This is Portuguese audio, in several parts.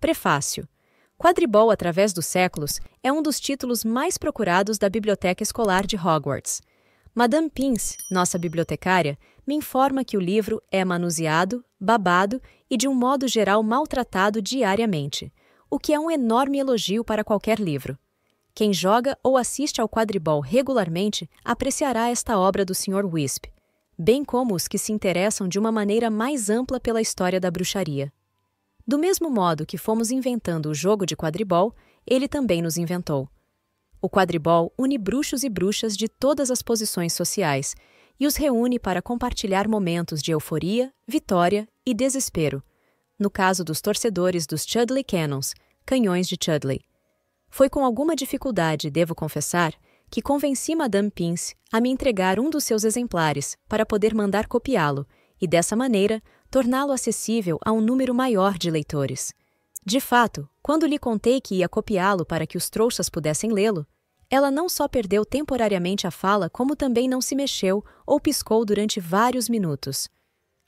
Prefácio. Quadribol através dos séculos é um dos títulos mais procurados da biblioteca escolar de Hogwarts. Madame Pince, nossa bibliotecária, me informa que o livro é manuseado, babado e de um modo geral maltratado diariamente, o que é um enorme elogio para qualquer livro. Quem joga ou assiste ao quadribol regularmente apreciará esta obra do Sr. Wisp, bem como os que se interessam de uma maneira mais ampla pela história da bruxaria. Do mesmo modo que fomos inventando o jogo de quadribol, ele também nos inventou. O quadribol une bruxos e bruxas de todas as posições sociais e os reúne para compartilhar momentos de euforia, vitória e desespero. No caso dos torcedores dos Chudley Cannons, canhões de Chudley. Foi com alguma dificuldade, devo confessar, que convenci Madame Pince a me entregar um dos seus exemplares para poder mandar copiá-lo, e dessa maneira torná-lo acessível a um número maior de leitores. De fato, quando lhe contei que ia copiá-lo para que os trouxas pudessem lê-lo, ela não só perdeu temporariamente a fala, como também não se mexeu ou piscou durante vários minutos.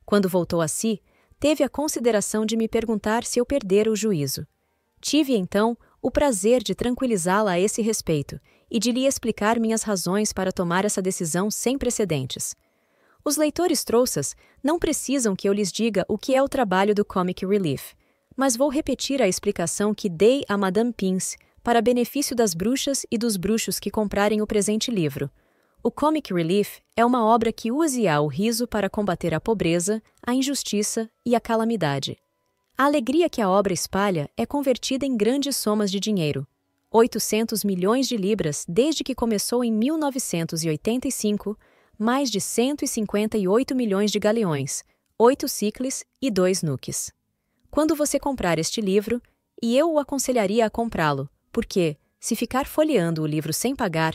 Quando voltou a si, teve a consideração de me perguntar se eu perdera o juízo. Tive, então, o prazer de tranquilizá-la a esse respeito e de lhe explicar minhas razões para tomar essa decisão sem precedentes. Os leitores trouxas não precisam que eu lhes diga o que é o trabalho do Comic Relief, mas vou repetir a explicação que dei a Madame Pins para benefício das bruxas e dos bruxos que comprarem o presente livro. O Comic Relief é uma obra que usa o riso para combater a pobreza, a injustiça e a calamidade. A alegria que a obra espalha é convertida em grandes somas de dinheiro. 800 milhões de libras desde que começou em 1985 mais de 158 milhões de galeões, 8 cicles e 2 nukes. Quando você comprar este livro, e eu o aconselharia a comprá-lo, porque, se ficar folheando o livro sem pagar,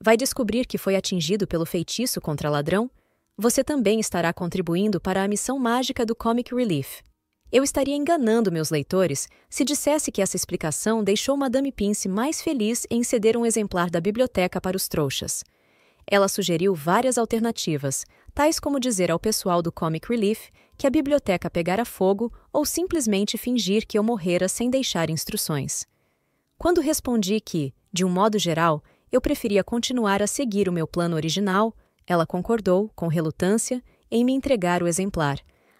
vai descobrir que foi atingido pelo feitiço contra ladrão, você também estará contribuindo para a missão mágica do Comic Relief. Eu estaria enganando meus leitores se dissesse que essa explicação deixou Madame Pince mais feliz em ceder um exemplar da biblioteca para os trouxas. Ela sugeriu várias alternativas, tais como dizer ao pessoal do Comic Relief que a biblioteca pegara fogo ou simplesmente fingir que eu morrera sem deixar instruções. Quando respondi que, de um modo geral, eu preferia continuar a seguir o meu plano original, ela concordou, com relutância, em me entregar o exemplar,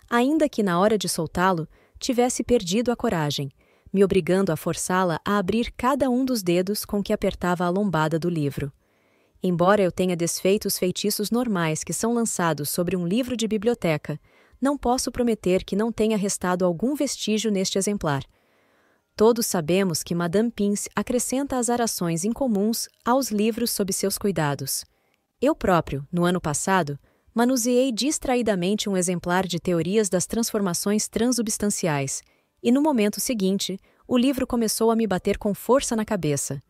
ainda que na hora de soltá-lo tivesse perdido a coragem, me obrigando a forçá-la a abrir cada um dos dedos com que apertava a lombada do livro. Embora eu tenha desfeito os feitiços normais que são lançados sobre um livro de biblioteca, não posso prometer que não tenha restado algum vestígio neste exemplar. Todos sabemos que Madame Pince acrescenta as arações incomuns aos livros sob seus cuidados. Eu próprio, no ano passado, manuseei distraidamente um exemplar de Teorias das Transformações Transubstanciais, e no momento seguinte, o livro começou a me bater com força na cabeça.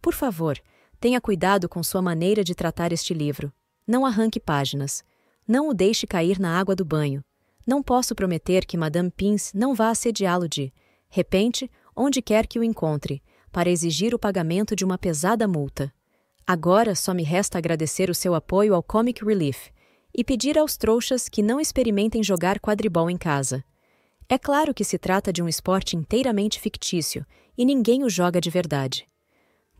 Por favor, Tenha cuidado com sua maneira de tratar este livro. Não arranque páginas. Não o deixe cair na água do banho. Não posso prometer que Madame Pins não vá assediá-lo de repente, onde quer que o encontre, para exigir o pagamento de uma pesada multa. Agora só me resta agradecer o seu apoio ao Comic Relief e pedir aos trouxas que não experimentem jogar quadribol em casa. É claro que se trata de um esporte inteiramente fictício e ninguém o joga de verdade.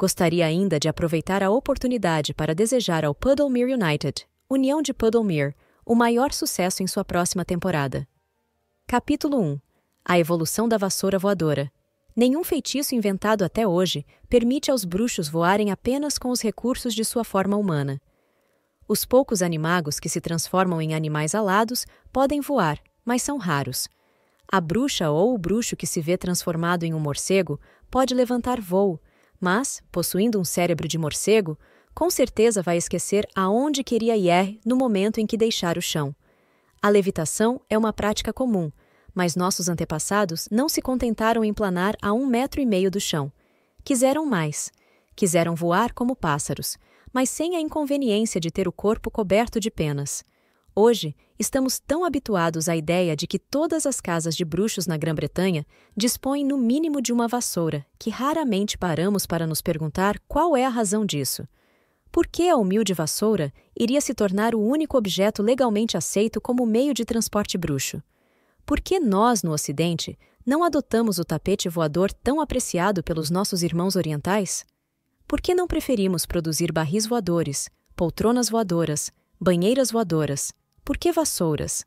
Gostaria ainda de aproveitar a oportunidade para desejar ao Puddlemere United, União de Puddlemere, o maior sucesso em sua próxima temporada. Capítulo 1 A evolução da vassoura voadora. Nenhum feitiço inventado até hoje permite aos bruxos voarem apenas com os recursos de sua forma humana. Os poucos animagos que se transformam em animais alados podem voar, mas são raros. A bruxa ou o bruxo que se vê transformado em um morcego pode levantar voo, mas, possuindo um cérebro de morcego, com certeza vai esquecer aonde queria ir no momento em que deixar o chão. A levitação é uma prática comum, mas nossos antepassados não se contentaram em planar a um metro e meio do chão. Quiseram mais. Quiseram voar como pássaros, mas sem a inconveniência de ter o corpo coberto de penas. Hoje, estamos tão habituados à ideia de que todas as casas de bruxos na Grã-Bretanha dispõem no mínimo de uma vassoura, que raramente paramos para nos perguntar qual é a razão disso. Por que a humilde vassoura iria se tornar o único objeto legalmente aceito como meio de transporte bruxo? Por que nós, no Ocidente, não adotamos o tapete voador tão apreciado pelos nossos irmãos orientais? Por que não preferimos produzir barris voadores, poltronas voadoras, banheiras voadoras, por que vassouras?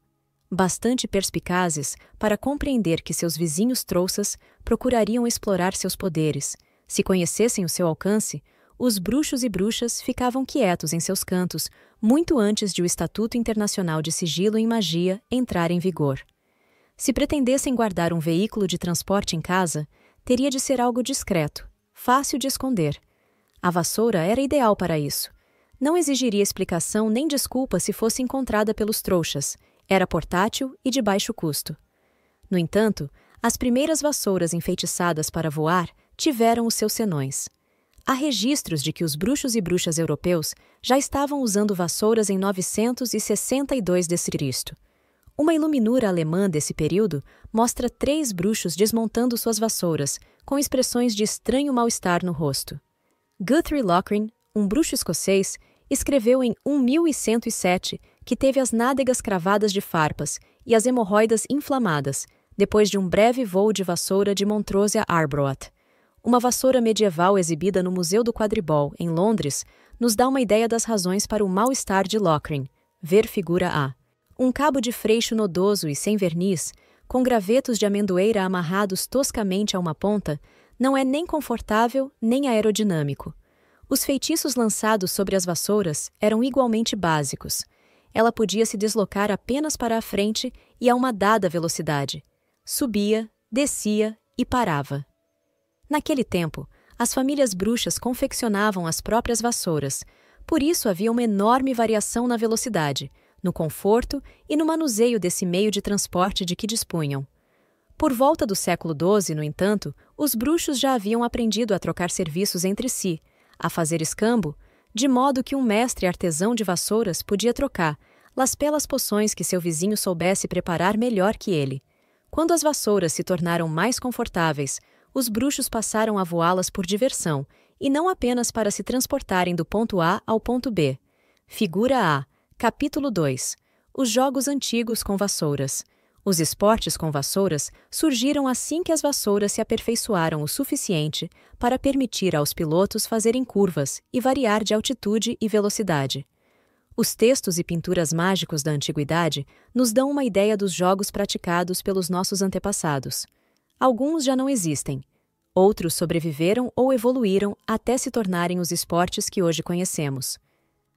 Bastante perspicazes para compreender que seus vizinhos trouxas procurariam explorar seus poderes. Se conhecessem o seu alcance, os bruxos e bruxas ficavam quietos em seus cantos muito antes de o Estatuto Internacional de Sigilo em Magia entrar em vigor. Se pretendessem guardar um veículo de transporte em casa, teria de ser algo discreto, fácil de esconder. A vassoura era ideal para isso. Não exigiria explicação nem desculpa se fosse encontrada pelos trouxas, era portátil e de baixo custo. No entanto, as primeiras vassouras enfeitiçadas para voar tiveram os seus senões. Há registros de que os bruxos e bruxas europeus já estavam usando vassouras em 962 d.C. Uma iluminura alemã desse período mostra três bruxos desmontando suas vassouras, com expressões de estranho mal-estar no rosto. Guthrie Lockrin, um bruxo escocês, escreveu em 1107 que teve as nádegas cravadas de farpas e as hemorroidas inflamadas, depois de um breve voo de vassoura de Montrose a Arbroath. Uma vassoura medieval exibida no Museu do Quadribol, em Londres, nos dá uma ideia das razões para o mal-estar de Locrine, ver figura A. Um cabo de freixo nodoso e sem verniz, com gravetos de amendoeira amarrados toscamente a uma ponta, não é nem confortável nem aerodinâmico. Os feitiços lançados sobre as vassouras eram igualmente básicos. Ela podia se deslocar apenas para a frente e a uma dada velocidade. Subia, descia e parava. Naquele tempo, as famílias bruxas confeccionavam as próprias vassouras, por isso havia uma enorme variação na velocidade, no conforto e no manuseio desse meio de transporte de que dispunham. Por volta do século XII, no entanto, os bruxos já haviam aprendido a trocar serviços entre si, a fazer escambo, de modo que um mestre artesão de vassouras podia trocar las pelas poções que seu vizinho soubesse preparar melhor que ele. Quando as vassouras se tornaram mais confortáveis, os bruxos passaram a voá-las por diversão, e não apenas para se transportarem do ponto A ao ponto B. Figura A, capítulo 2. Os jogos antigos com vassouras. Os esportes com vassouras surgiram assim que as vassouras se aperfeiçoaram o suficiente para permitir aos pilotos fazerem curvas e variar de altitude e velocidade. Os textos e pinturas mágicos da antiguidade nos dão uma ideia dos jogos praticados pelos nossos antepassados. Alguns já não existem, outros sobreviveram ou evoluíram até se tornarem os esportes que hoje conhecemos.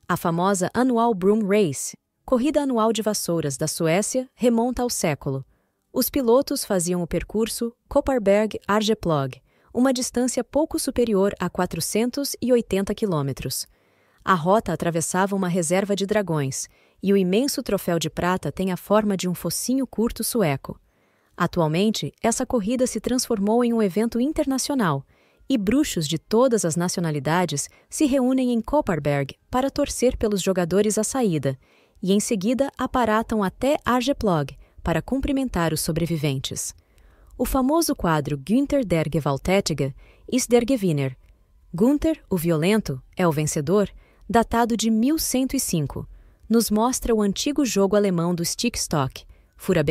A famosa Annual Broom Race, corrida anual de vassouras da Suécia remonta ao século. Os pilotos faziam o percurso kopparberg Argeplog, uma distância pouco superior a 480 quilômetros. A rota atravessava uma reserva de dragões, e o imenso troféu de prata tem a forma de um focinho curto sueco. Atualmente, essa corrida se transformou em um evento internacional, e bruxos de todas as nacionalidades se reúnem em Kopparberg para torcer pelos jogadores à saída e em seguida aparatam até Argeplog para cumprimentar os sobreviventes. O famoso quadro Günther der Gewalttätige ist der Gewinner. Günther, o violento, é o vencedor, datado de 1105, nos mostra o antigo jogo alemão do Stickstock, fura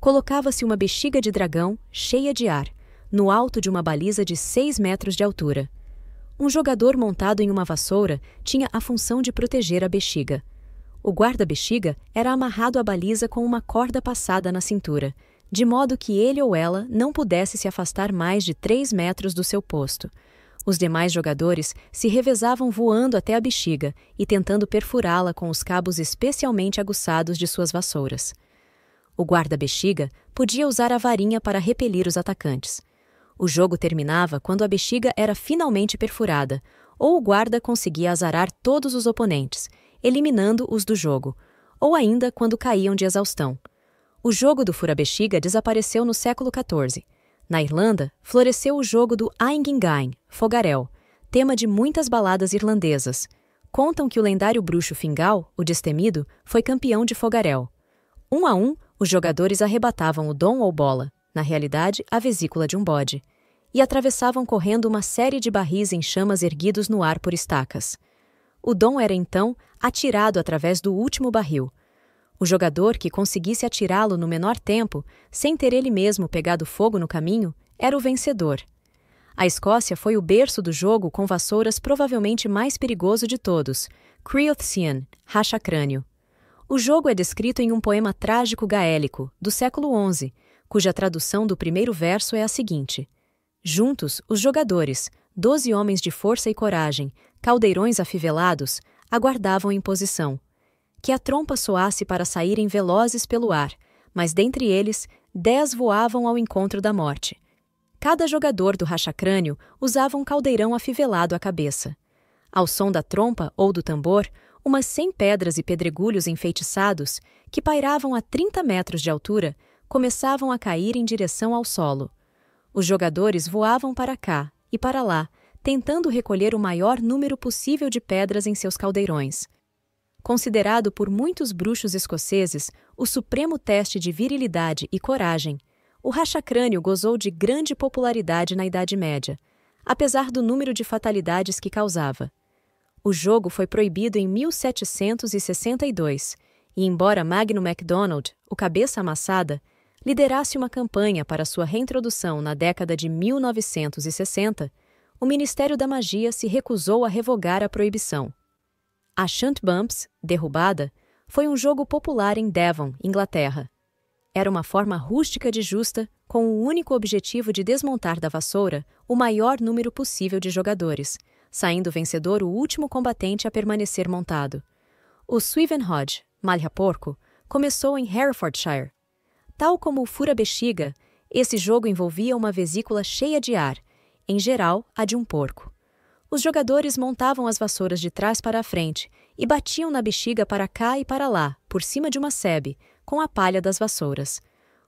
Colocava-se uma bexiga de dragão, cheia de ar, no alto de uma baliza de 6 metros de altura. Um jogador montado em uma vassoura tinha a função de proteger a bexiga. O guarda-bexiga era amarrado à baliza com uma corda passada na cintura, de modo que ele ou ela não pudesse se afastar mais de 3 metros do seu posto. Os demais jogadores se revezavam voando até a bexiga e tentando perfurá-la com os cabos especialmente aguçados de suas vassouras. O guarda-bexiga podia usar a varinha para repelir os atacantes. O jogo terminava quando a bexiga era finalmente perfurada, ou o guarda conseguia azarar todos os oponentes, eliminando-os do jogo, ou ainda quando caíam de exaustão. O jogo do fura-bexiga desapareceu no século XIV. Na Irlanda, floresceu o jogo do Aingingain, fogarel, tema de muitas baladas irlandesas. Contam que o lendário bruxo Fingal, o Destemido, foi campeão de fogarel. Um a um, os jogadores arrebatavam o dom ou bola, na realidade, a vesícula de um bode, e atravessavam correndo uma série de barris em chamas erguidos no ar por estacas. O dom era então atirado através do último barril. O jogador que conseguisse atirá-lo no menor tempo, sem ter ele mesmo pegado fogo no caminho, era o vencedor. A Escócia foi o berço do jogo com vassouras provavelmente mais perigoso de todos, Creothian, racha-crânio. O jogo é descrito em um poema trágico gaélico, do século XI, cuja tradução do primeiro verso é a seguinte. Juntos, os jogadores, doze homens de força e coragem, caldeirões afivelados, aguardavam em posição. Que a trompa soasse para saírem velozes pelo ar, mas dentre eles, dez voavam ao encontro da morte. Cada jogador do racha-crânio usava um caldeirão afivelado à cabeça. Ao som da trompa ou do tambor, umas cem pedras e pedregulhos enfeitiçados, que pairavam a 30 metros de altura, começavam a cair em direção ao solo. Os jogadores voavam para cá, e para lá, tentando recolher o maior número possível de pedras em seus caldeirões. Considerado por muitos bruxos escoceses o supremo teste de virilidade e coragem, o rachacrânio gozou de grande popularidade na Idade Média, apesar do número de fatalidades que causava. O jogo foi proibido em 1762, e embora Magno MacDonald, o cabeça amassada, liderasse uma campanha para sua reintrodução na década de 1960, o Ministério da Magia se recusou a revogar a proibição. A Shunt Bumps, derrubada, foi um jogo popular em Devon, Inglaterra. Era uma forma rústica de justa, com o único objetivo de desmontar da vassoura o maior número possível de jogadores, saindo vencedor o último combatente a permanecer montado. O Swiven Hodge, malha porco, começou em Herefordshire, Tal como o fura-bexiga, esse jogo envolvia uma vesícula cheia de ar, em geral a de um porco. Os jogadores montavam as vassouras de trás para a frente e batiam na bexiga para cá e para lá, por cima de uma sebe, com a palha das vassouras.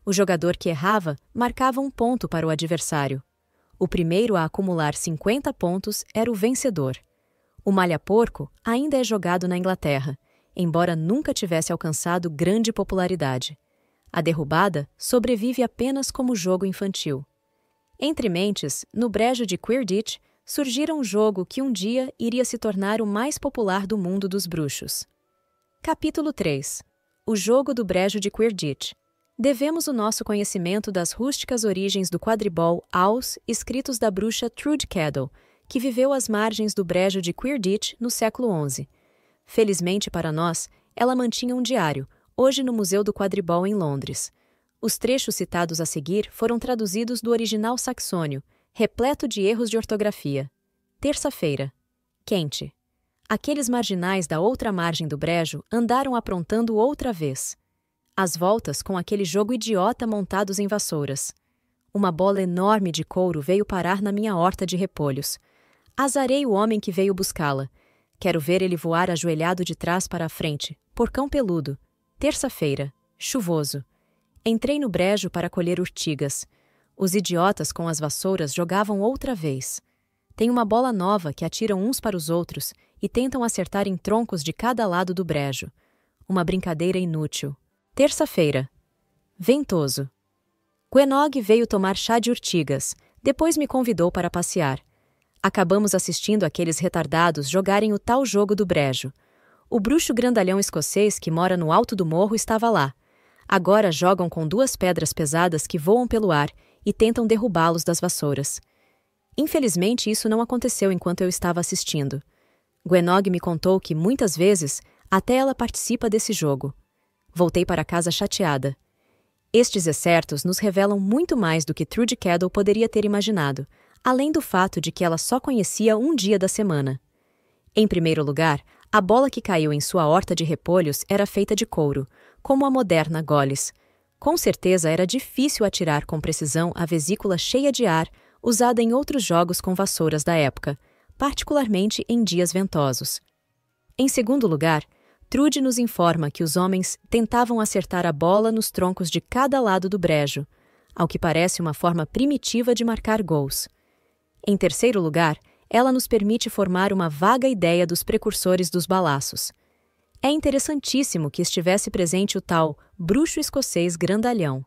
O jogador que errava marcava um ponto para o adversário. O primeiro a acumular 50 pontos era o vencedor. O malha-porco ainda é jogado na Inglaterra, embora nunca tivesse alcançado grande popularidade. A derrubada sobrevive apenas como jogo infantil. Entre mentes, no brejo de Quidditch, surgira um jogo que um dia iria se tornar o mais popular do mundo dos bruxos. Capítulo 3 O Jogo do Brejo de Quidditch Devemos o nosso conhecimento das rústicas origens do quadribol aos escritos da bruxa Trude Kettle, que viveu às margens do brejo de Quidditch no século XI. Felizmente para nós, ela mantinha um diário, hoje no Museu do Quadribol em Londres. Os trechos citados a seguir foram traduzidos do original saxônio, repleto de erros de ortografia. Terça-feira. Quente. Aqueles marginais da outra margem do brejo andaram aprontando outra vez. As voltas com aquele jogo idiota montados em vassouras. Uma bola enorme de couro veio parar na minha horta de repolhos. Azarei o homem que veio buscá-la. Quero ver ele voar ajoelhado de trás para a frente, porcão peludo, Terça-feira, chuvoso. Entrei no brejo para colher urtigas. Os idiotas com as vassouras jogavam outra vez. Tem uma bola nova que atiram uns para os outros e tentam acertar em troncos de cada lado do brejo. Uma brincadeira inútil. Terça-feira. Ventoso. Quenog veio tomar chá de urtigas, depois me convidou para passear. Acabamos assistindo aqueles retardados jogarem o tal jogo do brejo. O bruxo grandalhão escocês que mora no alto do morro estava lá. Agora jogam com duas pedras pesadas que voam pelo ar e tentam derrubá-los das vassouras. Infelizmente, isso não aconteceu enquanto eu estava assistindo. Gwenog me contou que, muitas vezes, até ela participa desse jogo. Voltei para casa chateada. Estes excertos nos revelam muito mais do que Trude Kettle poderia ter imaginado, além do fato de que ela só conhecia um dia da semana. Em primeiro lugar, a bola que caiu em sua horta de repolhos era feita de couro, como a moderna goles. Com certeza era difícil atirar com precisão a vesícula cheia de ar usada em outros jogos com vassouras da época, particularmente em dias ventosos. Em segundo lugar, Trude nos informa que os homens tentavam acertar a bola nos troncos de cada lado do brejo, ao que parece uma forma primitiva de marcar gols. Em terceiro lugar, ela nos permite formar uma vaga ideia dos precursores dos balaços. É interessantíssimo que estivesse presente o tal bruxo escocês grandalhão.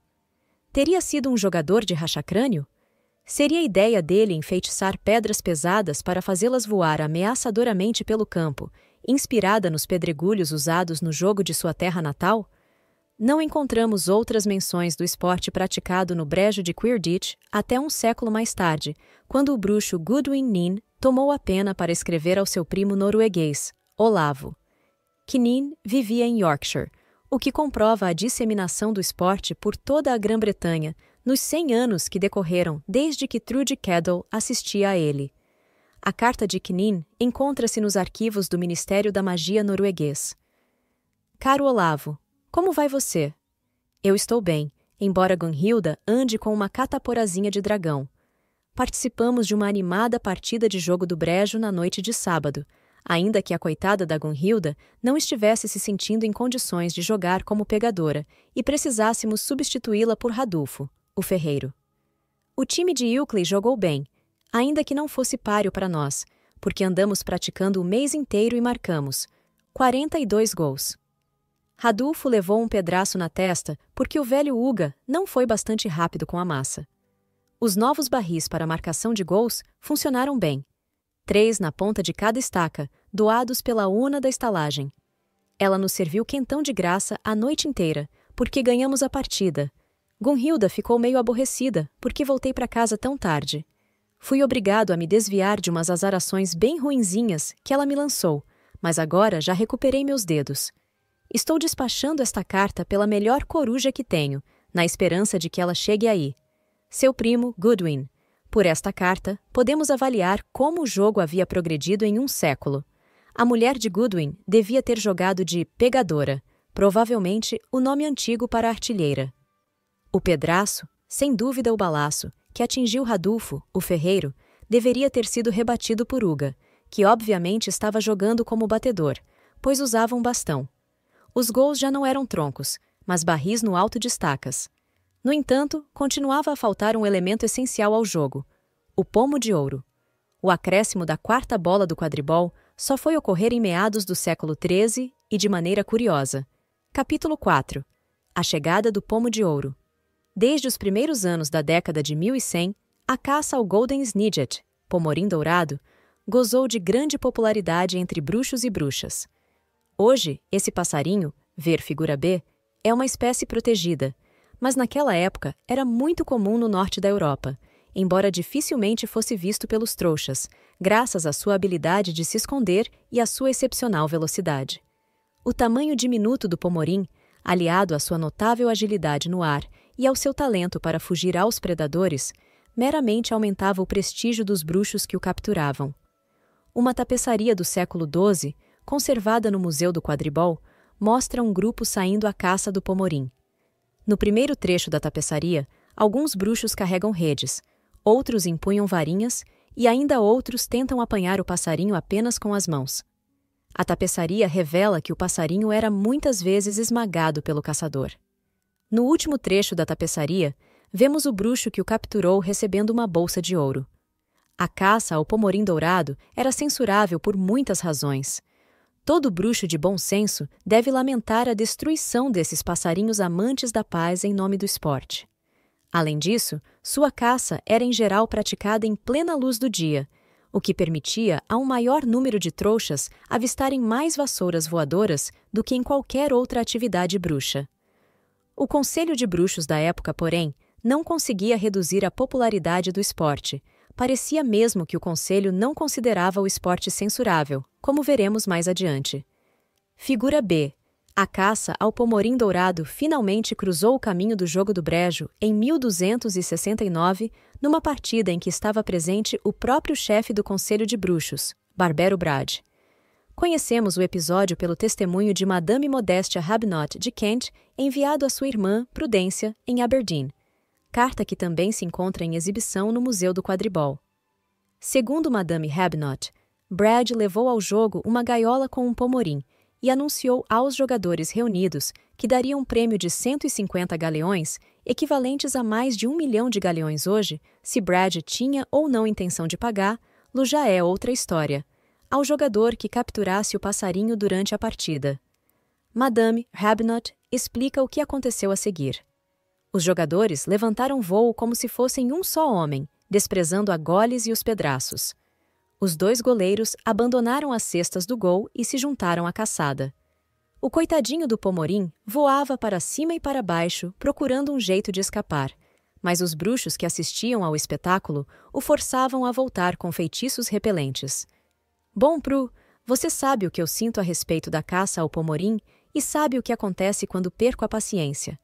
Teria sido um jogador de rachacrânio? Seria a ideia dele enfeitiçar pedras pesadas para fazê-las voar ameaçadoramente pelo campo, inspirada nos pedregulhos usados no jogo de sua terra natal? Não encontramos outras menções do esporte praticado no brejo de Quirditch até um século mais tarde, quando o bruxo Goodwin Nin tomou a pena para escrever ao seu primo norueguês, Olavo, que Nin vivia em Yorkshire, o que comprova a disseminação do esporte por toda a Grã-Bretanha nos 100 anos que decorreram desde que Trude Cadell assistia a ele. A carta de Kinin encontra-se nos arquivos do Ministério da Magia norueguês. Caro Olavo, como vai você? Eu estou bem, embora Gunhilda ande com uma cataporazinha de dragão. Participamos de uma animada partida de jogo do brejo na noite de sábado, ainda que a coitada da Gunhilda não estivesse se sentindo em condições de jogar como pegadora e precisássemos substituí-la por Radulfo, o ferreiro. O time de Euclid jogou bem, ainda que não fosse páreo para nós, porque andamos praticando o mês inteiro e marcamos 42 gols. Radulfo levou um pedaço na testa porque o velho Uga não foi bastante rápido com a massa. Os novos barris para marcação de gols funcionaram bem. Três na ponta de cada estaca, doados pela una da estalagem. Ela nos serviu quentão de graça a noite inteira, porque ganhamos a partida. Gunhilda ficou meio aborrecida porque voltei para casa tão tarde. Fui obrigado a me desviar de umas azarações bem ruinzinhas que ela me lançou, mas agora já recuperei meus dedos. Estou despachando esta carta pela melhor coruja que tenho, na esperança de que ela chegue aí. Seu primo, Goodwin. Por esta carta, podemos avaliar como o jogo havia progredido em um século. A mulher de Goodwin devia ter jogado de pegadora, provavelmente o nome antigo para artilheira. O pedraço, sem dúvida o balaço, que atingiu Radulfo, o ferreiro, deveria ter sido rebatido por Uga, que obviamente estava jogando como batedor, pois usava um bastão. Os gols já não eram troncos, mas barris no alto de estacas. No entanto, continuava a faltar um elemento essencial ao jogo: o pomo de ouro. O acréscimo da quarta bola do quadribol só foi ocorrer em meados do século XIII e de maneira curiosa. Capítulo 4 A chegada do pomo de ouro. Desde os primeiros anos da década de 1100, a caça ao Golden Snidget, pomorim dourado, gozou de grande popularidade entre bruxos e bruxas. Hoje, esse passarinho, ver figura B, é uma espécie protegida, mas naquela época era muito comum no norte da Europa, embora dificilmente fosse visto pelos trouxas, graças à sua habilidade de se esconder e à sua excepcional velocidade. O tamanho diminuto do pomorim, aliado à sua notável agilidade no ar e ao seu talento para fugir aos predadores, meramente aumentava o prestígio dos bruxos que o capturavam. Uma tapeçaria do século XII conservada no Museu do Quadribol, mostra um grupo saindo à caça do pomorim. No primeiro trecho da tapeçaria, alguns bruxos carregam redes, outros empunham varinhas e ainda outros tentam apanhar o passarinho apenas com as mãos. A tapeçaria revela que o passarinho era muitas vezes esmagado pelo caçador. No último trecho da tapeçaria, vemos o bruxo que o capturou recebendo uma bolsa de ouro. A caça ao pomorim dourado era censurável por muitas razões. Todo bruxo de bom senso deve lamentar a destruição desses passarinhos amantes da paz em nome do esporte. Além disso, sua caça era em geral praticada em plena luz do dia, o que permitia a um maior número de trouxas avistarem mais vassouras voadoras do que em qualquer outra atividade bruxa. O Conselho de Bruxos da época, porém, não conseguia reduzir a popularidade do esporte, parecia mesmo que o Conselho não considerava o esporte censurável, como veremos mais adiante. Figura B. A caça ao pomorim dourado finalmente cruzou o caminho do jogo do Brejo em 1269, numa partida em que estava presente o próprio chefe do Conselho de Bruxos, Barbero Brad. Conhecemos o episódio pelo testemunho de Madame Modéstia Rabnot de Kent, enviado à sua irmã, Prudência, em Aberdeen carta que também se encontra em exibição no Museu do Quadribol. Segundo Madame Habnot, Brad levou ao jogo uma gaiola com um pomorim e anunciou aos jogadores reunidos que daria um prêmio de 150 galeões, equivalentes a mais de um milhão de galeões hoje, se Brad tinha ou não intenção de pagar, lo já é outra história, ao jogador que capturasse o passarinho durante a partida. Madame Habnot explica o que aconteceu a seguir. Os jogadores levantaram voo como se fossem um só homem, desprezando a goles e os pedaços. Os dois goleiros abandonaram as cestas do gol e se juntaram à caçada. O coitadinho do Pomorim voava para cima e para baixo, procurando um jeito de escapar, mas os bruxos que assistiam ao espetáculo o forçavam a voltar com feitiços repelentes. Bom, Pru, você sabe o que eu sinto a respeito da caça ao Pomorim e sabe o que acontece quando perco a paciência.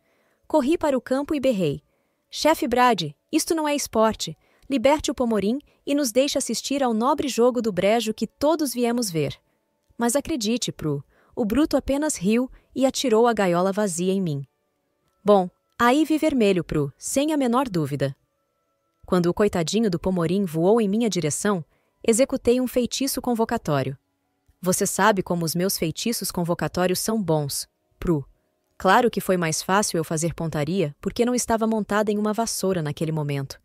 Corri para o campo e berrei. Chefe Brade, isto não é esporte. Liberte o Pomorim e nos deixe assistir ao nobre jogo do brejo que todos viemos ver. Mas acredite, Pru, o bruto apenas riu e atirou a gaiola vazia em mim. Bom, aí vi vermelho, Pru, sem a menor dúvida. Quando o coitadinho do Pomorim voou em minha direção, executei um feitiço convocatório. Você sabe como os meus feitiços convocatórios são bons, Pru. Claro que foi mais fácil eu fazer pontaria porque não estava montada em uma vassoura naquele momento.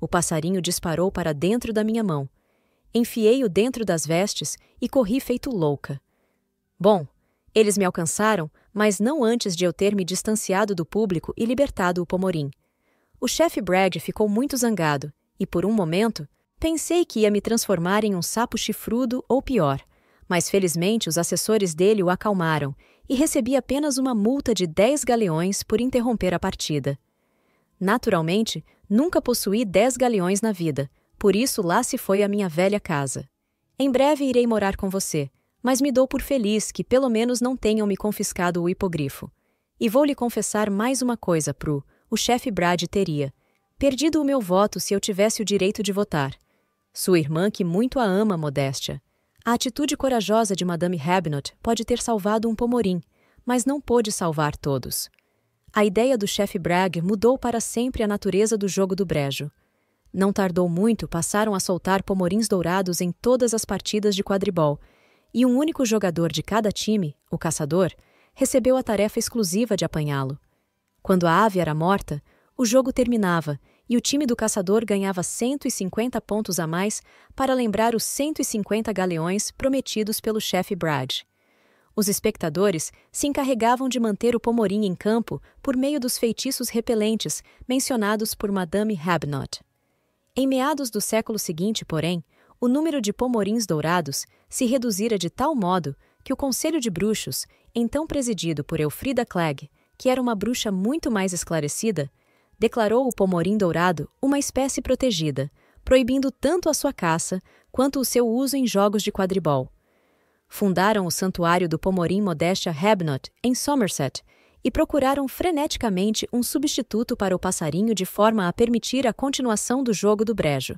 O passarinho disparou para dentro da minha mão. Enfiei-o dentro das vestes e corri feito louca. Bom, eles me alcançaram, mas não antes de eu ter me distanciado do público e libertado o pomorim. O chefe Bragg ficou muito zangado e, por um momento, pensei que ia me transformar em um sapo chifrudo ou pior, mas felizmente os assessores dele o acalmaram e recebia apenas uma multa de 10 galeões por interromper a partida. Naturalmente, nunca possuí 10 galeões na vida, por isso lá se foi a minha velha casa. Em breve irei morar com você, mas me dou por feliz que pelo menos não tenham me confiscado o hipogrifo. E vou lhe confessar mais uma coisa, Pru, o chefe Brad teria. Perdido o meu voto se eu tivesse o direito de votar. Sua irmã, que muito a ama, modéstia. A atitude corajosa de Madame Rabinot pode ter salvado um pomorim, mas não pôde salvar todos. A ideia do chefe Bragg mudou para sempre a natureza do jogo do brejo. Não tardou muito, passaram a soltar pomorins dourados em todas as partidas de quadribol, e um único jogador de cada time, o caçador, recebeu a tarefa exclusiva de apanhá-lo. Quando a ave era morta, o jogo terminava e o time do caçador ganhava 150 pontos a mais para lembrar os 150 galeões prometidos pelo chefe Brad. Os espectadores se encarregavam de manter o Pomorim em campo por meio dos feitiços repelentes mencionados por Madame Habnot. Em meados do século seguinte, porém, o número de pomorins dourados se reduzira de tal modo que o Conselho de Bruxos, então presidido por Elfrida Clegg, que era uma bruxa muito mais esclarecida, declarou o pomorim dourado uma espécie protegida, proibindo tanto a sua caça quanto o seu uso em jogos de quadribol. Fundaram o Santuário do Pomorim Modéstia Hebnot, em Somerset, e procuraram freneticamente um substituto para o passarinho de forma a permitir a continuação do jogo do brejo.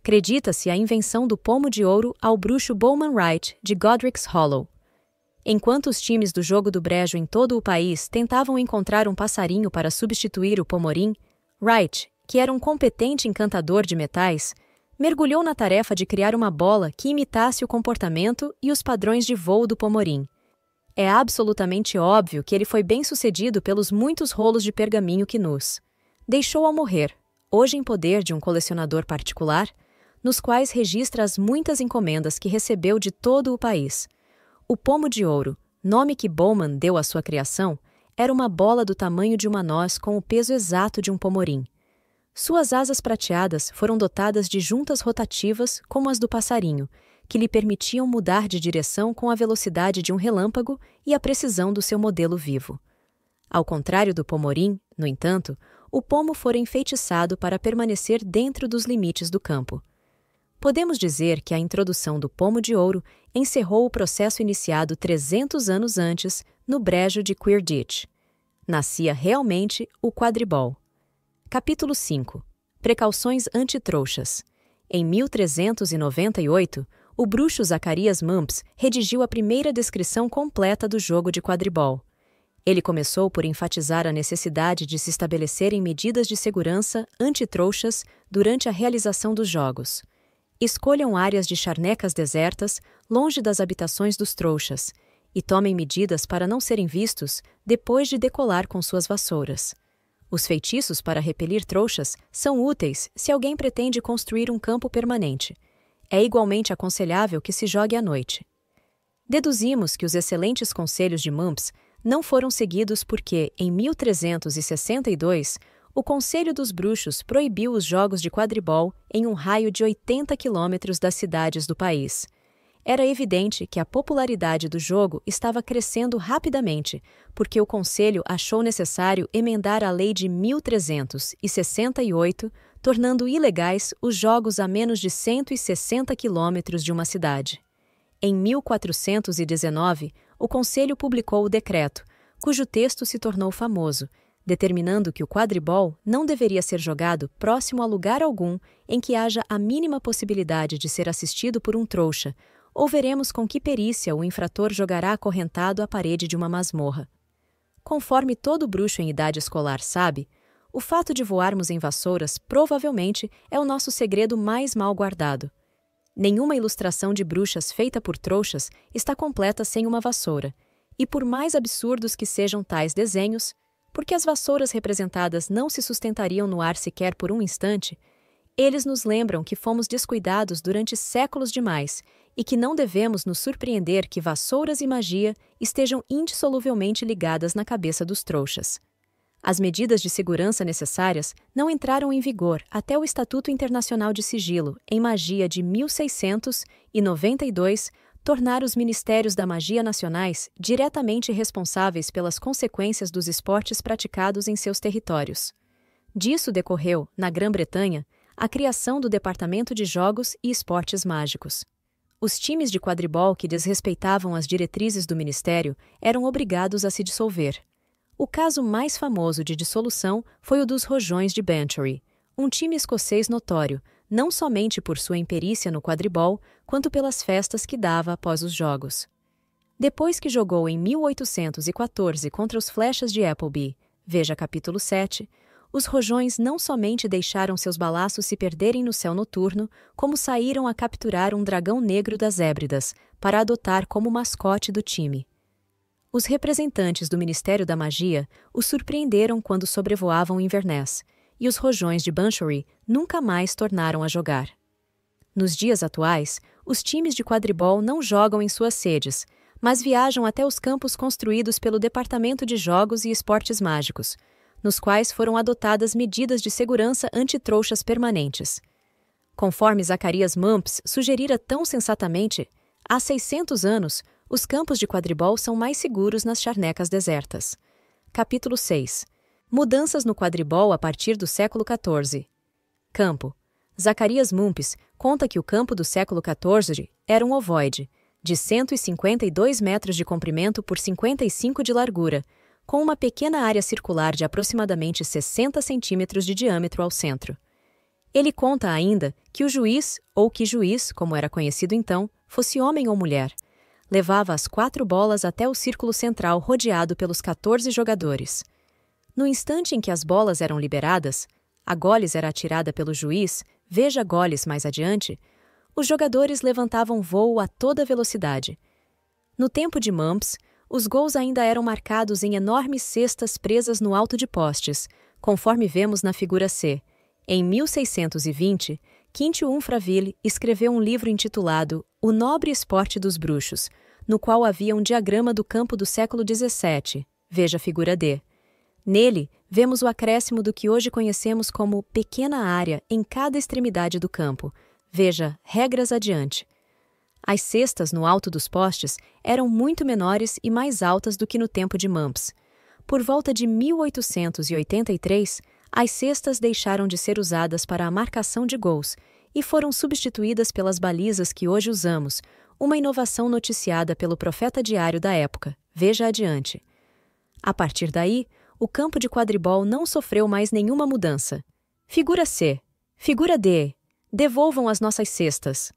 Credita-se a invenção do pomo de ouro ao bruxo Bowman Wright, de Godric's Hollow, Enquanto os times do jogo do brejo em todo o país tentavam encontrar um passarinho para substituir o pomorim, Wright, que era um competente encantador de metais, mergulhou na tarefa de criar uma bola que imitasse o comportamento e os padrões de voo do pomorim. É absolutamente óbvio que ele foi bem sucedido pelos muitos rolos de pergaminho que nos deixou ao morrer, hoje em poder de um colecionador particular, nos quais registra as muitas encomendas que recebeu de todo o país. O pomo de ouro, nome que Bowman deu à sua criação, era uma bola do tamanho de uma noz com o peso exato de um pomorim. Suas asas prateadas foram dotadas de juntas rotativas como as do passarinho, que lhe permitiam mudar de direção com a velocidade de um relâmpago e a precisão do seu modelo vivo. Ao contrário do pomorim, no entanto, o pomo fora enfeitiçado para permanecer dentro dos limites do campo podemos dizer que a introdução do pomo de ouro encerrou o processo iniciado 300 anos antes, no brejo de Quirditch. Nascia realmente o quadribol. Capítulo 5 Precauções antitrouxas. Em 1398, o bruxo Zacarias Mumps redigiu a primeira descrição completa do jogo de quadribol. Ele começou por enfatizar a necessidade de se estabelecerem medidas de segurança antitrouxas durante a realização dos jogos Escolham áreas de charnecas desertas, longe das habitações dos trouxas, e tomem medidas para não serem vistos depois de decolar com suas vassouras. Os feitiços para repelir trouxas são úteis se alguém pretende construir um campo permanente. É igualmente aconselhável que se jogue à noite. Deduzimos que os excelentes conselhos de Mumps não foram seguidos porque, em 1362, o Conselho dos Bruxos proibiu os jogos de quadribol em um raio de 80 quilômetros das cidades do país. Era evidente que a popularidade do jogo estava crescendo rapidamente, porque o Conselho achou necessário emendar a Lei de 1368, tornando ilegais os jogos a menos de 160 quilômetros de uma cidade. Em 1419, o Conselho publicou o decreto, cujo texto se tornou famoso determinando que o quadribol não deveria ser jogado próximo a lugar algum em que haja a mínima possibilidade de ser assistido por um trouxa, ou veremos com que perícia o infrator jogará acorrentado à parede de uma masmorra. Conforme todo bruxo em idade escolar sabe, o fato de voarmos em vassouras provavelmente é o nosso segredo mais mal guardado. Nenhuma ilustração de bruxas feita por trouxas está completa sem uma vassoura, e por mais absurdos que sejam tais desenhos, porque as vassouras representadas não se sustentariam no ar sequer por um instante, eles nos lembram que fomos descuidados durante séculos demais e que não devemos nos surpreender que vassouras e magia estejam indissoluvelmente ligadas na cabeça dos trouxas. As medidas de segurança necessárias não entraram em vigor até o Estatuto Internacional de Sigilo, em magia de 1692, tornar os Ministérios da Magia nacionais diretamente responsáveis pelas consequências dos esportes praticados em seus territórios. Disso decorreu, na Grã-Bretanha, a criação do Departamento de Jogos e Esportes Mágicos. Os times de quadribol que desrespeitavam as diretrizes do Ministério eram obrigados a se dissolver. O caso mais famoso de dissolução foi o dos Rojões de Bantry, um time escocês notório, não somente por sua imperícia no quadribol, quanto pelas festas que dava após os jogos. Depois que jogou em 1814 contra os Flechas de Appleby, veja capítulo 7, os rojões não somente deixaram seus balaços se perderem no céu noturno, como saíram a capturar um dragão negro das Hébridas, para adotar como mascote do time. Os representantes do Ministério da Magia os surpreenderam quando sobrevoavam Inverness, e os rojões de Banchory nunca mais tornaram a jogar. Nos dias atuais, os times de quadribol não jogam em suas sedes, mas viajam até os campos construídos pelo Departamento de Jogos e Esportes Mágicos, nos quais foram adotadas medidas de segurança antitrouxas permanentes. Conforme Zacarias Mumps sugerira tão sensatamente, há 600 anos, os campos de quadribol são mais seguros nas charnecas desertas. Capítulo 6 Mudanças no quadribol a partir do século XIV. Campo. Zacarias Mumpes conta que o campo do século XIV era um ovoide, de 152 metros de comprimento por 55 de largura, com uma pequena área circular de aproximadamente 60 centímetros de diâmetro ao centro. Ele conta ainda que o juiz, ou que juiz, como era conhecido então, fosse homem ou mulher, levava as quatro bolas até o círculo central rodeado pelos 14 jogadores. No instante em que as bolas eram liberadas, a goles era atirada pelo juiz, veja goles mais adiante, os jogadores levantavam voo a toda velocidade. No tempo de Mumps, os gols ainda eram marcados em enormes cestas presas no alto de postes, conforme vemos na figura C. Em 1620, Quintio Unfraville escreveu um livro intitulado O Nobre Esporte dos Bruxos, no qual havia um diagrama do campo do século XVII, veja figura D Nele, vemos o acréscimo do que hoje conhecemos como pequena área em cada extremidade do campo. Veja, regras adiante. As cestas no alto dos postes eram muito menores e mais altas do que no tempo de Mamps. Por volta de 1883, as cestas deixaram de ser usadas para a marcação de gols e foram substituídas pelas balizas que hoje usamos, uma inovação noticiada pelo profeta diário da época. Veja adiante. A partir daí, o campo de quadribol não sofreu mais nenhuma mudança. Figura C, figura D, devolvam as nossas cestas.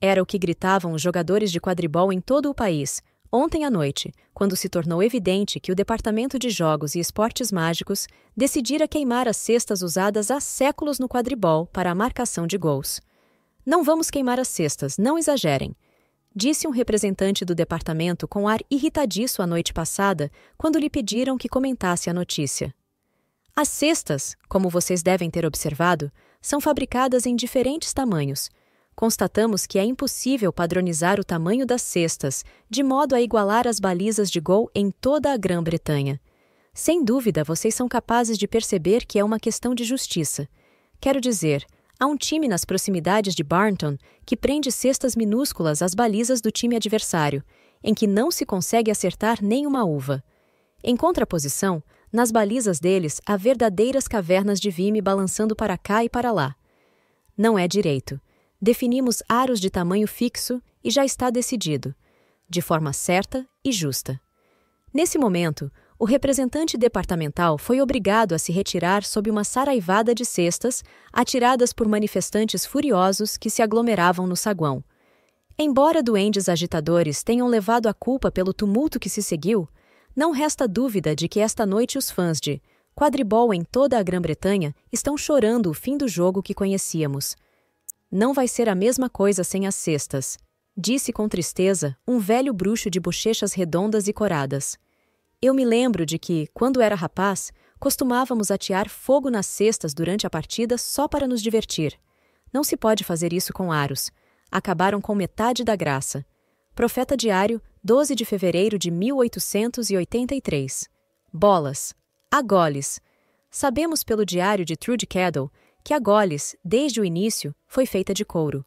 Era o que gritavam os jogadores de quadribol em todo o país, ontem à noite, quando se tornou evidente que o Departamento de Jogos e Esportes Mágicos decidira queimar as cestas usadas há séculos no quadribol para a marcação de gols. Não vamos queimar as cestas, não exagerem disse um representante do departamento com ar irritadiço a noite passada, quando lhe pediram que comentasse a notícia. As cestas, como vocês devem ter observado, são fabricadas em diferentes tamanhos. Constatamos que é impossível padronizar o tamanho das cestas, de modo a igualar as balizas de gol em toda a Grã-Bretanha. Sem dúvida, vocês são capazes de perceber que é uma questão de justiça. Quero dizer, Há um time nas proximidades de Barnton que prende cestas minúsculas às balizas do time adversário, em que não se consegue acertar nenhuma uva. Em contraposição, nas balizas deles há verdadeiras cavernas de vime balançando para cá e para lá. Não é direito. Definimos aros de tamanho fixo e já está decidido, de forma certa e justa. Nesse momento, o representante departamental foi obrigado a se retirar sob uma saraivada de cestas atiradas por manifestantes furiosos que se aglomeravam no saguão. Embora duendes agitadores tenham levado a culpa pelo tumulto que se seguiu, não resta dúvida de que esta noite os fãs de quadribol em toda a Grã-Bretanha estão chorando o fim do jogo que conhecíamos. Não vai ser a mesma coisa sem as cestas, disse com tristeza um velho bruxo de bochechas redondas e coradas. Eu me lembro de que, quando era rapaz, costumávamos atear fogo nas cestas durante a partida só para nos divertir. Não se pode fazer isso com aros. Acabaram com metade da graça. Profeta Diário, 12 de fevereiro de 1883. Bolas. A goles. Sabemos pelo diário de Trude Cadell que a goles, desde o início, foi feita de couro.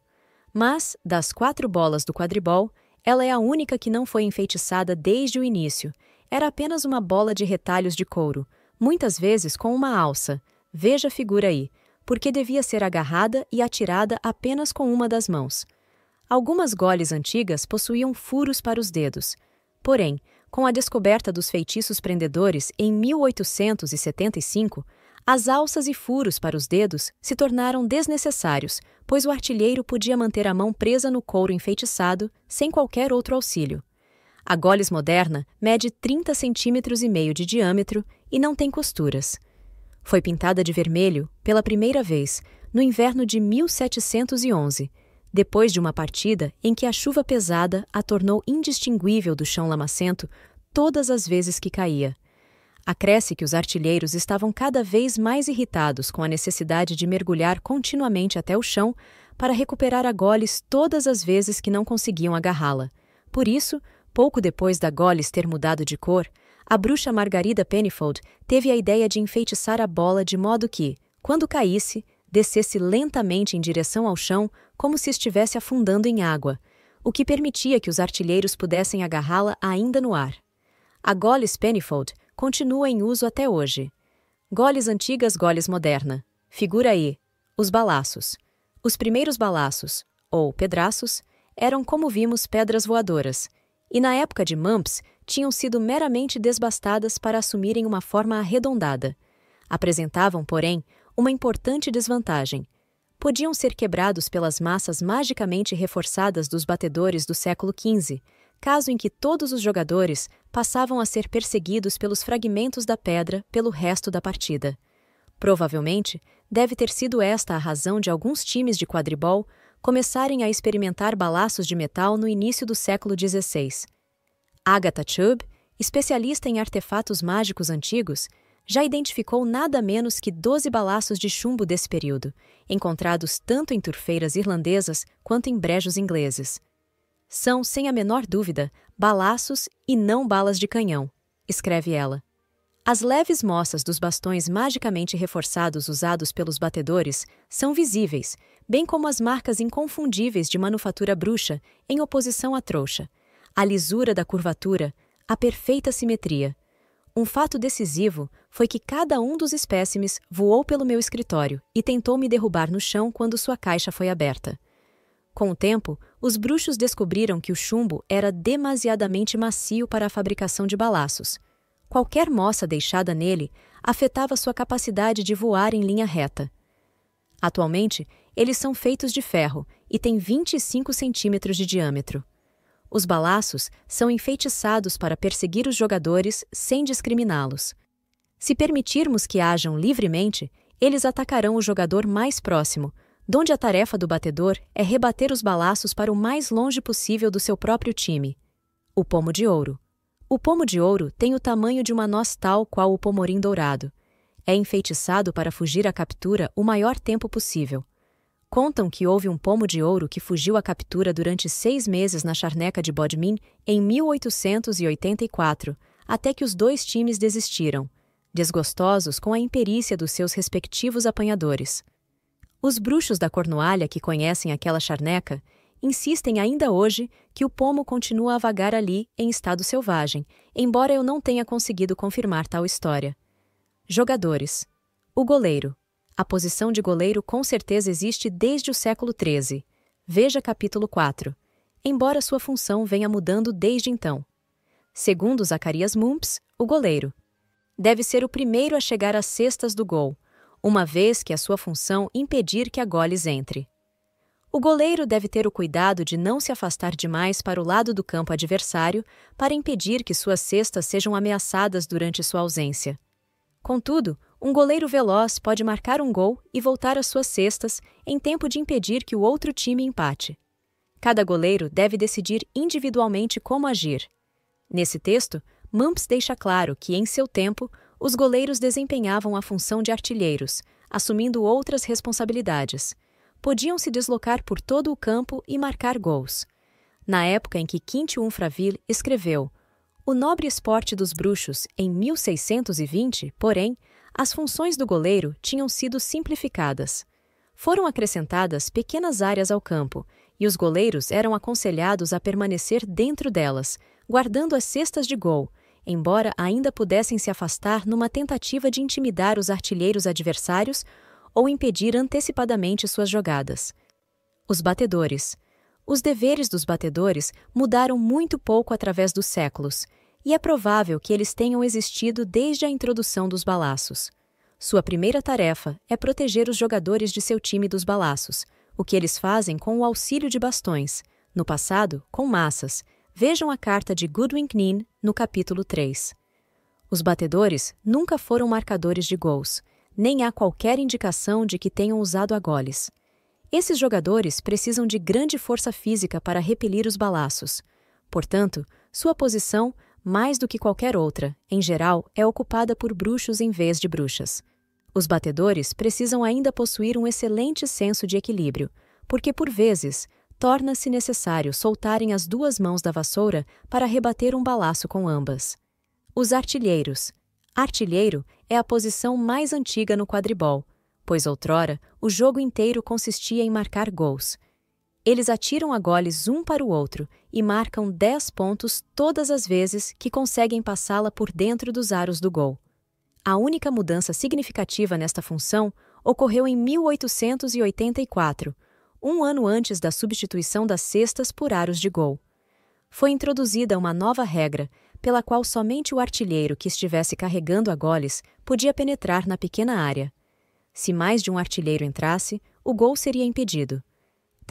Mas, das quatro bolas do quadribol, ela é a única que não foi enfeitiçada desde o início – era apenas uma bola de retalhos de couro, muitas vezes com uma alça, veja a figura aí, porque devia ser agarrada e atirada apenas com uma das mãos. Algumas goles antigas possuíam furos para os dedos. Porém, com a descoberta dos feitiços prendedores em 1875, as alças e furos para os dedos se tornaram desnecessários, pois o artilheiro podia manter a mão presa no couro enfeitiçado sem qualquer outro auxílio. A Goles moderna mede 30 centímetros e meio de diâmetro e não tem costuras. Foi pintada de vermelho pela primeira vez no inverno de 1711, depois de uma partida em que a chuva pesada a tornou indistinguível do chão lamacento todas as vezes que caía. Acresce que os artilheiros estavam cada vez mais irritados com a necessidade de mergulhar continuamente até o chão para recuperar a goles todas as vezes que não conseguiam agarrá-la. Por isso, Pouco depois da Goles ter mudado de cor, a bruxa Margarida Penifold teve a ideia de enfeitiçar a bola de modo que, quando caísse, descesse lentamente em direção ao chão, como se estivesse afundando em água, o que permitia que os artilheiros pudessem agarrá-la ainda no ar. A Goles Penifold continua em uso até hoje. Goles antigas, goles moderna. Figura aí. Os balaços. Os primeiros balaços, ou pedraços, eram, como vimos, pedras voadoras, e na época de Mumps tinham sido meramente desbastadas para assumirem uma forma arredondada. Apresentavam, porém, uma importante desvantagem. Podiam ser quebrados pelas massas magicamente reforçadas dos batedores do século XV, caso em que todos os jogadores passavam a ser perseguidos pelos fragmentos da pedra pelo resto da partida. Provavelmente, deve ter sido esta a razão de alguns times de quadribol começarem a experimentar balaços de metal no início do século XVI. Agatha Chubb, especialista em artefatos mágicos antigos, já identificou nada menos que 12 balaços de chumbo desse período, encontrados tanto em turfeiras irlandesas quanto em brejos ingleses. São, sem a menor dúvida, balaços e não balas de canhão, escreve ela. As leves moças dos bastões magicamente reforçados usados pelos batedores são visíveis, bem como as marcas inconfundíveis de manufatura bruxa em oposição à trouxa, a lisura da curvatura, a perfeita simetria. Um fato decisivo foi que cada um dos espécimes voou pelo meu escritório e tentou me derrubar no chão quando sua caixa foi aberta. Com o tempo, os bruxos descobriram que o chumbo era demasiadamente macio para a fabricação de balaços. Qualquer moça deixada nele afetava sua capacidade de voar em linha reta. Atualmente, eles são feitos de ferro e têm 25 centímetros de diâmetro. Os balaços são enfeitiçados para perseguir os jogadores sem discriminá-los. Se permitirmos que hajam livremente, eles atacarão o jogador mais próximo, donde a tarefa do batedor é rebater os balaços para o mais longe possível do seu próprio time. O pomo de ouro. O pomo de ouro tem o tamanho de uma noz tal qual o pomorim dourado. É enfeitiçado para fugir à captura o maior tempo possível. Contam que houve um pomo de ouro que fugiu à captura durante seis meses na charneca de Bodmin em 1884, até que os dois times desistiram, desgostosos com a imperícia dos seus respectivos apanhadores. Os bruxos da Cornualha que conhecem aquela charneca insistem ainda hoje que o pomo continua a vagar ali em estado selvagem, embora eu não tenha conseguido confirmar tal história. Jogadores: o goleiro, a posição de goleiro com certeza existe desde o século XIII. Veja capítulo 4. Embora sua função venha mudando desde então. Segundo Zacarias Mumps, o goleiro deve ser o primeiro a chegar às cestas do gol, uma vez que a sua função impedir que a goles entre. O goleiro deve ter o cuidado de não se afastar demais para o lado do campo adversário para impedir que suas cestas sejam ameaçadas durante sua ausência. Contudo, um goleiro veloz pode marcar um gol e voltar às suas cestas em tempo de impedir que o outro time empate. Cada goleiro deve decidir individualmente como agir. Nesse texto, Mumps deixa claro que, em seu tempo, os goleiros desempenhavam a função de artilheiros, assumindo outras responsabilidades. Podiam se deslocar por todo o campo e marcar gols. Na época em que Quinte Unfraville escreveu O nobre esporte dos bruxos, em 1620, porém, as funções do goleiro tinham sido simplificadas. Foram acrescentadas pequenas áreas ao campo, e os goleiros eram aconselhados a permanecer dentro delas, guardando as cestas de gol, embora ainda pudessem se afastar numa tentativa de intimidar os artilheiros adversários ou impedir antecipadamente suas jogadas. Os batedores. Os deveres dos batedores mudaram muito pouco através dos séculos e é provável que eles tenham existido desde a introdução dos balaços. Sua primeira tarefa é proteger os jogadores de seu time dos balaços, o que eles fazem com o auxílio de bastões, no passado, com massas. Vejam a carta de Goodwin Knin no capítulo 3. Os batedores nunca foram marcadores de gols, nem há qualquer indicação de que tenham usado goles. Esses jogadores precisam de grande força física para repelir os balaços. Portanto, sua posição mais do que qualquer outra, em geral, é ocupada por bruxos em vez de bruxas. Os batedores precisam ainda possuir um excelente senso de equilíbrio, porque, por vezes, torna-se necessário soltarem as duas mãos da vassoura para rebater um balaço com ambas. Os artilheiros. Artilheiro é a posição mais antiga no quadribol, pois outrora o jogo inteiro consistia em marcar gols. Eles atiram a goles um para o outro e marcam 10 pontos todas as vezes que conseguem passá-la por dentro dos aros do gol. A única mudança significativa nesta função ocorreu em 1884, um ano antes da substituição das cestas por aros de gol. Foi introduzida uma nova regra, pela qual somente o artilheiro que estivesse carregando a goles podia penetrar na pequena área. Se mais de um artilheiro entrasse, o gol seria impedido.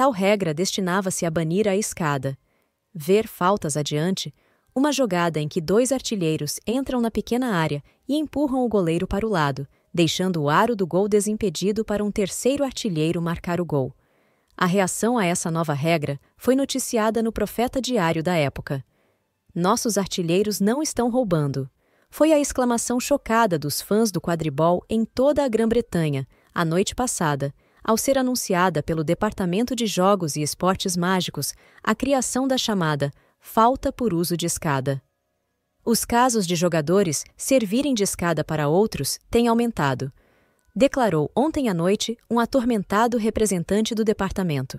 Tal regra destinava-se a banir a escada. Ver faltas adiante, uma jogada em que dois artilheiros entram na pequena área e empurram o goleiro para o lado, deixando o aro do gol desimpedido para um terceiro artilheiro marcar o gol. A reação a essa nova regra foi noticiada no Profeta Diário da época. Nossos artilheiros não estão roubando. Foi a exclamação chocada dos fãs do quadribol em toda a Grã-Bretanha, a noite passada, ao ser anunciada pelo Departamento de Jogos e Esportes Mágicos a criação da chamada falta por uso de escada. Os casos de jogadores servirem de escada para outros têm aumentado, declarou ontem à noite um atormentado representante do departamento.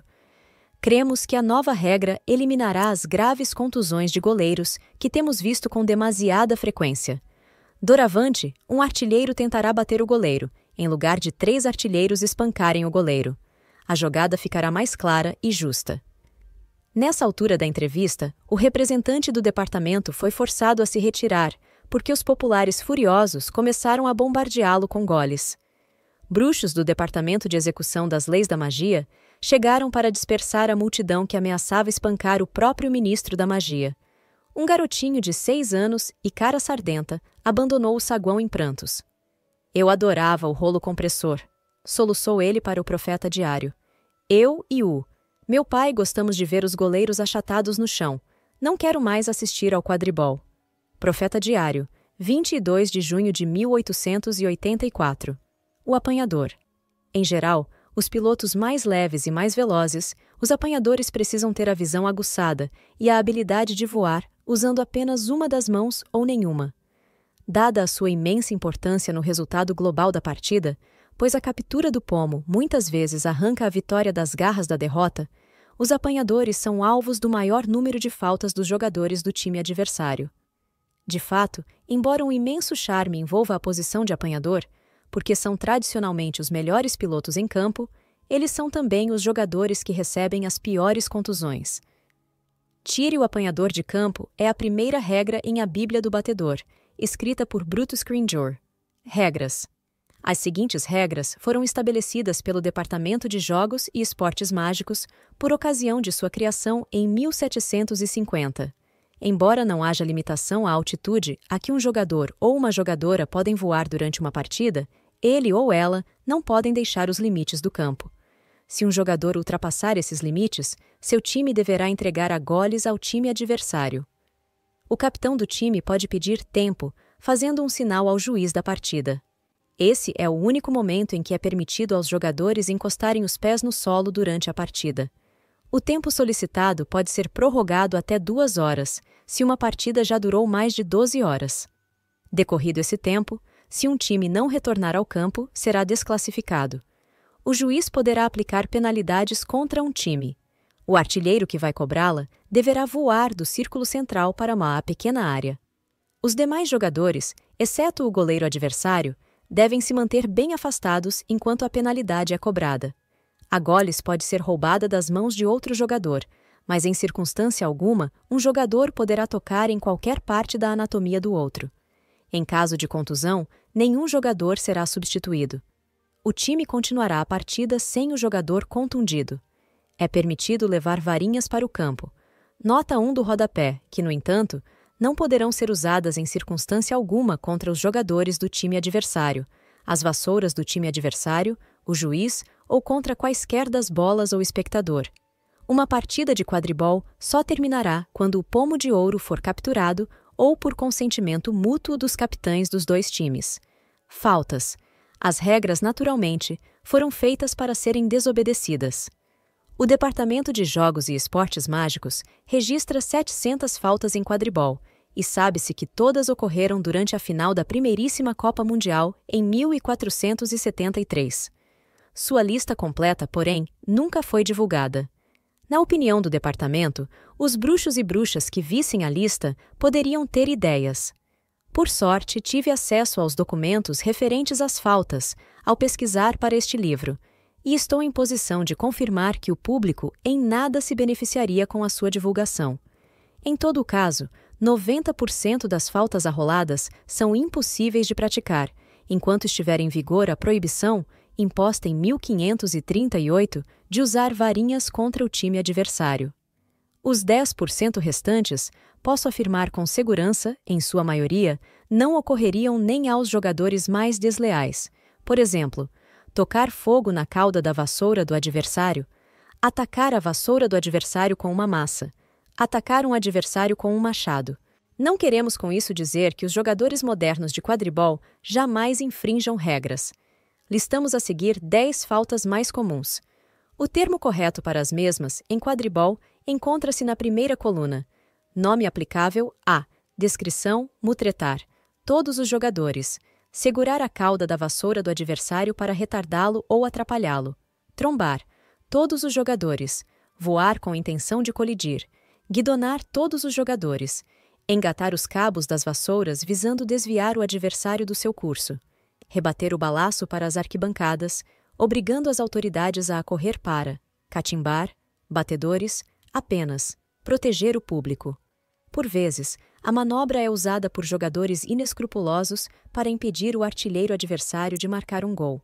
Cremos que a nova regra eliminará as graves contusões de goleiros que temos visto com demasiada frequência. Doravante, um artilheiro tentará bater o goleiro em lugar de três artilheiros espancarem o goleiro. A jogada ficará mais clara e justa. Nessa altura da entrevista, o representante do departamento foi forçado a se retirar, porque os populares furiosos começaram a bombardeá-lo com goles. Bruxos do Departamento de Execução das Leis da Magia chegaram para dispersar a multidão que ameaçava espancar o próprio ministro da magia. Um garotinho de seis anos e cara sardenta abandonou o saguão em prantos. Eu adorava o rolo compressor, soluçou ele para o profeta diário. Eu e o. Meu pai gostamos de ver os goleiros achatados no chão. Não quero mais assistir ao quadribol. Profeta Diário, 22 de junho de 1884. O apanhador. Em geral, os pilotos mais leves e mais velozes, os apanhadores precisam ter a visão aguçada e a habilidade de voar usando apenas uma das mãos ou nenhuma dada a sua imensa importância no resultado global da partida, pois a captura do pomo muitas vezes arranca a vitória das garras da derrota, os apanhadores são alvos do maior número de faltas dos jogadores do time adversário. De fato, embora um imenso charme envolva a posição de apanhador, porque são tradicionalmente os melhores pilotos em campo, eles são também os jogadores que recebem as piores contusões. Tire o apanhador de campo é a primeira regra em A Bíblia do Batedor, escrita por Brutus Scrimgeour. Regras. As seguintes regras foram estabelecidas pelo Departamento de Jogos e Esportes Mágicos por ocasião de sua criação em 1750. Embora não haja limitação à altitude a que um jogador ou uma jogadora podem voar durante uma partida, ele ou ela não podem deixar os limites do campo. Se um jogador ultrapassar esses limites, seu time deverá entregar a goles ao time adversário o capitão do time pode pedir tempo, fazendo um sinal ao juiz da partida. Esse é o único momento em que é permitido aos jogadores encostarem os pés no solo durante a partida. O tempo solicitado pode ser prorrogado até duas horas, se uma partida já durou mais de 12 horas. Decorrido esse tempo, se um time não retornar ao campo, será desclassificado. O juiz poderá aplicar penalidades contra um time, o artilheiro que vai cobrá-la deverá voar do círculo central para uma pequena área. Os demais jogadores, exceto o goleiro adversário, devem se manter bem afastados enquanto a penalidade é cobrada. A goles pode ser roubada das mãos de outro jogador, mas em circunstância alguma, um jogador poderá tocar em qualquer parte da anatomia do outro. Em caso de contusão, nenhum jogador será substituído. O time continuará a partida sem o jogador contundido. É permitido levar varinhas para o campo. Nota 1 do rodapé, que, no entanto, não poderão ser usadas em circunstância alguma contra os jogadores do time adversário, as vassouras do time adversário, o juiz ou contra quaisquer das bolas ou espectador. Uma partida de quadribol só terminará quando o pomo de ouro for capturado ou por consentimento mútuo dos capitães dos dois times. Faltas. As regras, naturalmente, foram feitas para serem desobedecidas. O Departamento de Jogos e Esportes Mágicos registra 700 faltas em quadribol e sabe-se que todas ocorreram durante a final da primeiríssima Copa Mundial em 1473. Sua lista completa, porém, nunca foi divulgada. Na opinião do departamento, os bruxos e bruxas que vissem a lista poderiam ter ideias. Por sorte, tive acesso aos documentos referentes às faltas ao pesquisar para este livro e estou em posição de confirmar que o público em nada se beneficiaria com a sua divulgação. Em todo o caso, 90% das faltas arroladas são impossíveis de praticar, enquanto estiver em vigor a proibição, imposta em 1538, de usar varinhas contra o time adversário. Os 10% restantes, posso afirmar com segurança, em sua maioria, não ocorreriam nem aos jogadores mais desleais. Por exemplo, tocar fogo na cauda da vassoura do adversário, atacar a vassoura do adversário com uma massa, atacar um adversário com um machado. Não queremos com isso dizer que os jogadores modernos de quadribol jamais infringam regras. Listamos a seguir 10 faltas mais comuns. O termo correto para as mesmas, em quadribol, encontra-se na primeira coluna. Nome aplicável a descrição mutretar. Todos os jogadores segurar a cauda da vassoura do adversário para retardá-lo ou atrapalhá-lo, trombar todos os jogadores, voar com intenção de colidir, guidonar todos os jogadores, engatar os cabos das vassouras visando desviar o adversário do seu curso, rebater o balaço para as arquibancadas, obrigando as autoridades a correr para, catimbar, batedores, apenas, proteger o público. Por vezes, a manobra é usada por jogadores inescrupulosos para impedir o artilheiro adversário de marcar um gol.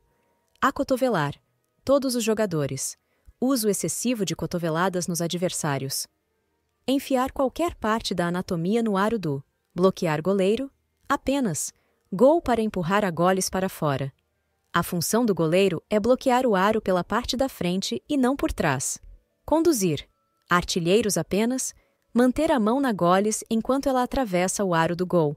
A cotovelar. Todos os jogadores. Uso excessivo de cotoveladas nos adversários. Enfiar qualquer parte da anatomia no aro do bloquear goleiro, apenas gol para empurrar a goles para fora. A função do goleiro é bloquear o aro pela parte da frente e não por trás. Conduzir. Artilheiros apenas Manter a mão na goles enquanto ela atravessa o aro do gol.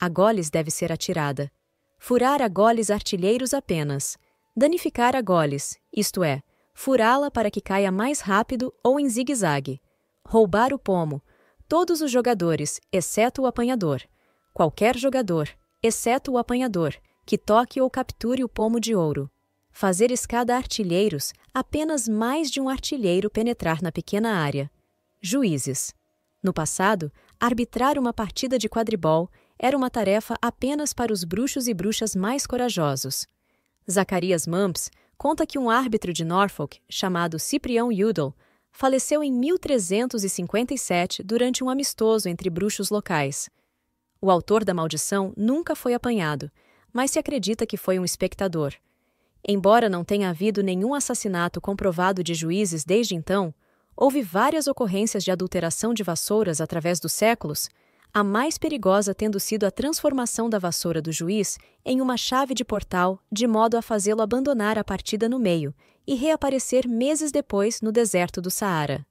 A goles deve ser atirada. Furar a goles artilheiros apenas. Danificar a goles, isto é, furá-la para que caia mais rápido ou em zigue-zague. Roubar o pomo. Todos os jogadores, exceto o apanhador. Qualquer jogador, exceto o apanhador, que toque ou capture o pomo de ouro. Fazer escada artilheiros apenas mais de um artilheiro penetrar na pequena área. Juízes. No passado, arbitrar uma partida de quadribol era uma tarefa apenas para os bruxos e bruxas mais corajosos. Zacarias Mumps conta que um árbitro de Norfolk, chamado Ciprião Udall, faleceu em 1357 durante um amistoso entre bruxos locais. O autor da maldição nunca foi apanhado, mas se acredita que foi um espectador. Embora não tenha havido nenhum assassinato comprovado de juízes desde então, houve várias ocorrências de adulteração de vassouras através dos séculos, a mais perigosa tendo sido a transformação da vassoura do juiz em uma chave de portal, de modo a fazê-lo abandonar a partida no meio e reaparecer meses depois no deserto do Saara.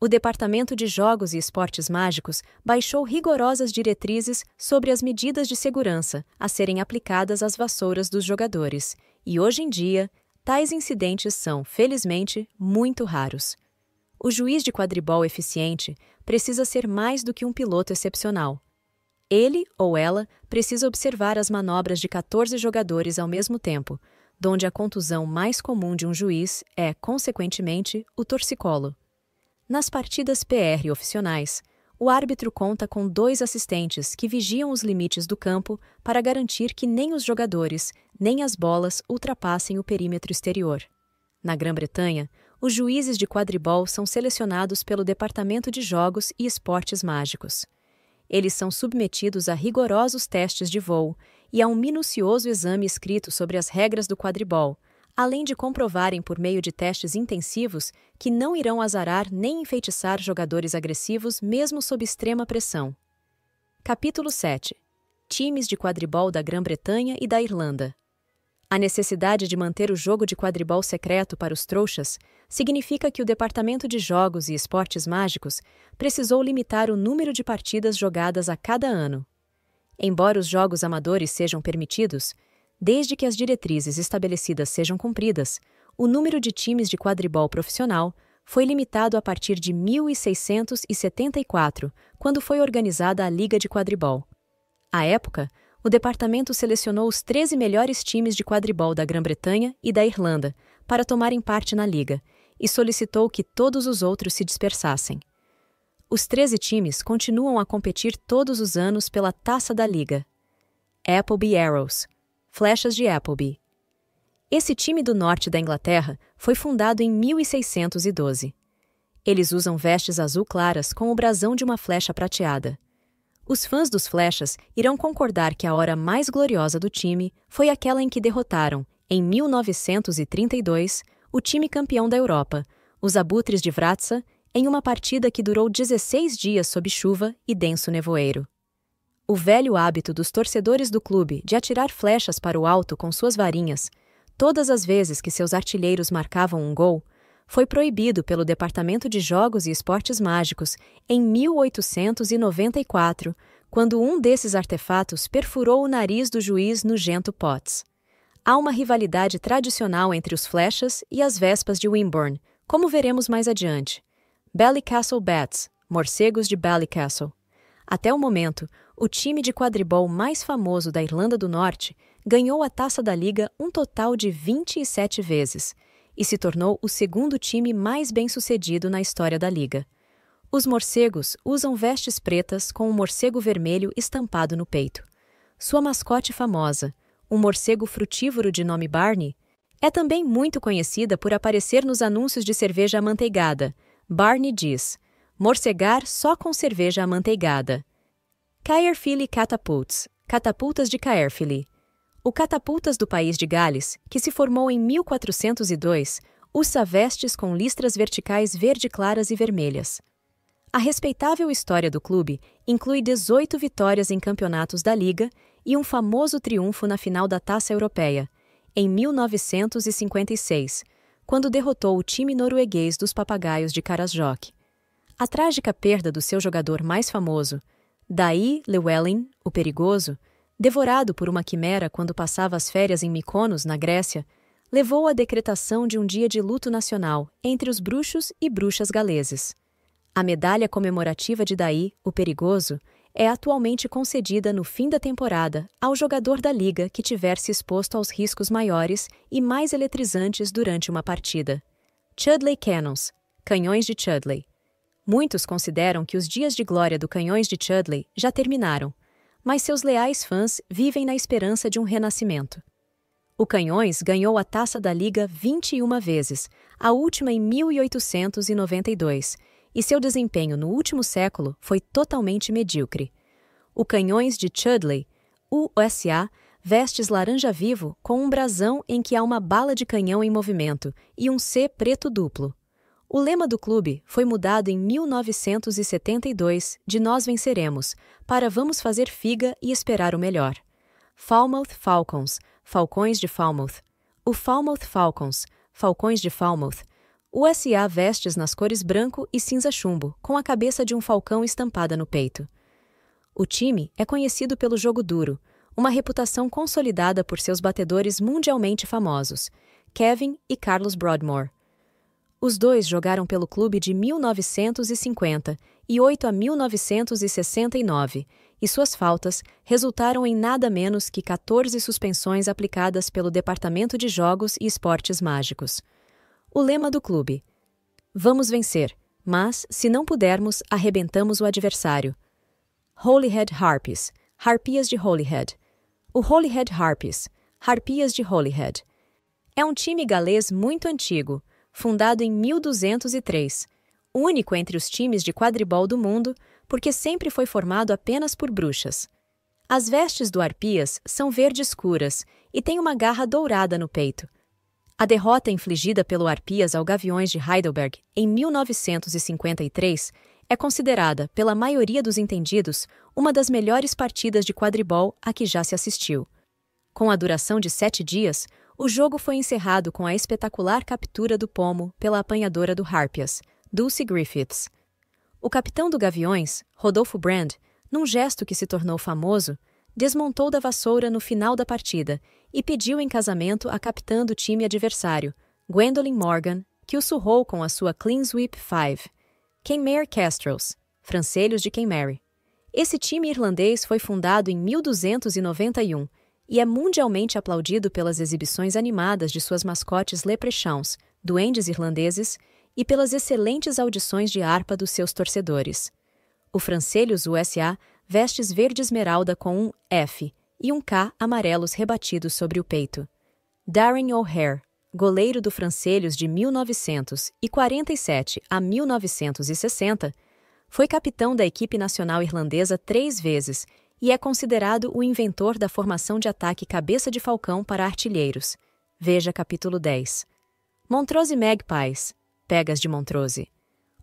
O Departamento de Jogos e Esportes Mágicos baixou rigorosas diretrizes sobre as medidas de segurança a serem aplicadas às vassouras dos jogadores, e hoje em dia, tais incidentes são, felizmente, muito raros. O juiz de quadribol eficiente precisa ser mais do que um piloto excepcional. Ele ou ela precisa observar as manobras de 14 jogadores ao mesmo tempo, donde a contusão mais comum de um juiz é, consequentemente, o torcicolo. Nas partidas PR oficionais, o árbitro conta com dois assistentes que vigiam os limites do campo para garantir que nem os jogadores, nem as bolas ultrapassem o perímetro exterior. Na Grã-Bretanha, os juízes de quadribol são selecionados pelo Departamento de Jogos e Esportes Mágicos. Eles são submetidos a rigorosos testes de voo e a um minucioso exame escrito sobre as regras do quadribol, além de comprovarem por meio de testes intensivos que não irão azarar nem enfeitiçar jogadores agressivos mesmo sob extrema pressão. Capítulo 7 Times de quadribol da Grã-Bretanha e da Irlanda a necessidade de manter o jogo de quadribol secreto para os trouxas significa que o Departamento de Jogos e Esportes Mágicos precisou limitar o número de partidas jogadas a cada ano. Embora os jogos amadores sejam permitidos, desde que as diretrizes estabelecidas sejam cumpridas, o número de times de quadribol profissional foi limitado a partir de 1674, quando foi organizada a Liga de Quadribol. À época, o departamento selecionou os 13 melhores times de quadribol da Grã-Bretanha e da Irlanda para tomarem parte na liga e solicitou que todos os outros se dispersassem. Os 13 times continuam a competir todos os anos pela taça da liga. Appleby Arrows Flechas de Appleby. Esse time do norte da Inglaterra foi fundado em 1612. Eles usam vestes azul claras com o brasão de uma flecha prateada. Os fãs dos Flechas irão concordar que a hora mais gloriosa do time foi aquela em que derrotaram, em 1932, o time campeão da Europa, os Abutres de Vratza, em uma partida que durou 16 dias sob chuva e denso nevoeiro. O velho hábito dos torcedores do clube de atirar flechas para o alto com suas varinhas, todas as vezes que seus artilheiros marcavam um gol, foi proibido pelo Departamento de Jogos e Esportes Mágicos em 1894, quando um desses artefatos perfurou o nariz do juiz Nugento Potts. Há uma rivalidade tradicional entre os flechas e as vespas de Wimborne, como veremos mais adiante. Ballycastle Bats, morcegos de Ballycastle. Até o momento, o time de quadribol mais famoso da Irlanda do Norte ganhou a taça da liga um total de 27 vezes – e se tornou o segundo time mais bem-sucedido na história da liga. Os morcegos usam vestes pretas com um morcego vermelho estampado no peito. Sua mascote famosa, um morcego frutívoro de nome Barney, é também muito conhecida por aparecer nos anúncios de cerveja amanteigada. Barney diz: morcegar só com cerveja amanteigada. Caerphile Catapults, catapultas de Caerphile o Catapultas do País de Gales, que se formou em 1402, usa vestes com listras verticais verde claras e vermelhas. A respeitável história do clube inclui 18 vitórias em campeonatos da Liga e um famoso triunfo na final da Taça Europeia, em 1956, quando derrotou o time norueguês dos Papagaios de Karasjok. A trágica perda do seu jogador mais famoso, Daí Llewellyn, o Perigoso, devorado por uma quimera quando passava as férias em Mykonos, na Grécia, levou à decretação de um dia de luto nacional entre os bruxos e bruxas galeses. A medalha comemorativa de Daí, o perigoso, é atualmente concedida no fim da temporada ao jogador da liga que tiver se exposto aos riscos maiores e mais eletrizantes durante uma partida. Chudley Cannons, Canhões de Chudley. Muitos consideram que os dias de glória do Canhões de Chudley já terminaram, mas seus leais fãs vivem na esperança de um renascimento. O Canhões ganhou a taça da Liga 21 vezes, a última em 1892, e seu desempenho no último século foi totalmente medíocre. O Canhões de Chudley, USA, vestes laranja vivo com um brasão em que há uma bala de canhão em movimento e um C preto duplo. O lema do clube foi mudado em 1972 de Nós Venceremos para Vamos Fazer Figa e Esperar o Melhor. Falmouth Falcons, Falcões de Falmouth. O Falmouth Falcons, Falcões de Falmouth. USA vestes nas cores branco e cinza chumbo, com a cabeça de um falcão estampada no peito. O time é conhecido pelo jogo duro, uma reputação consolidada por seus batedores mundialmente famosos, Kevin e Carlos Broadmore. Os dois jogaram pelo clube de 1958 a 1969, e suas faltas resultaram em nada menos que 14 suspensões aplicadas pelo Departamento de Jogos e Esportes Mágicos. O lema do clube: Vamos vencer, mas, se não pudermos, arrebentamos o adversário. Holyhead Harpies Harpias de Holyhead. O Holyhead Harpies Harpias de Holyhead. É um time galês muito antigo fundado em 1203, único entre os times de quadribol do mundo, porque sempre foi formado apenas por bruxas. As vestes do Arpias são verde escuras e tem uma garra dourada no peito. A derrota infligida pelo Arpias ao Gaviões de Heidelberg em 1953 é considerada, pela maioria dos entendidos, uma das melhores partidas de quadribol a que já se assistiu. Com a duração de sete dias, o jogo foi encerrado com a espetacular captura do pomo pela apanhadora do Harpias, Dulce Griffiths. O capitão do Gaviões, Rodolfo Brand, num gesto que se tornou famoso, desmontou da vassoura no final da partida e pediu em casamento a capitã do time adversário, Gwendolyn Morgan, que o surrou com a sua Clean Sweep 5. Kenmare Castros, Francelhos de Kenmare. Esse time irlandês foi fundado em 1291 e é mundialmente aplaudido pelas exibições animadas de suas mascotes leprechauns, duendes irlandeses, e pelas excelentes audições de harpa dos seus torcedores. O Francelhos USA vestes verde esmeralda com um F e um K amarelos rebatidos sobre o peito. Darren O'Hare, goleiro do Francelhos de 1947 a 1960, foi capitão da equipe nacional irlandesa três vezes e é considerado o inventor da formação de ataque cabeça de falcão para artilheiros. Veja capítulo 10. Montrose Magpies, Pegas de Montrose.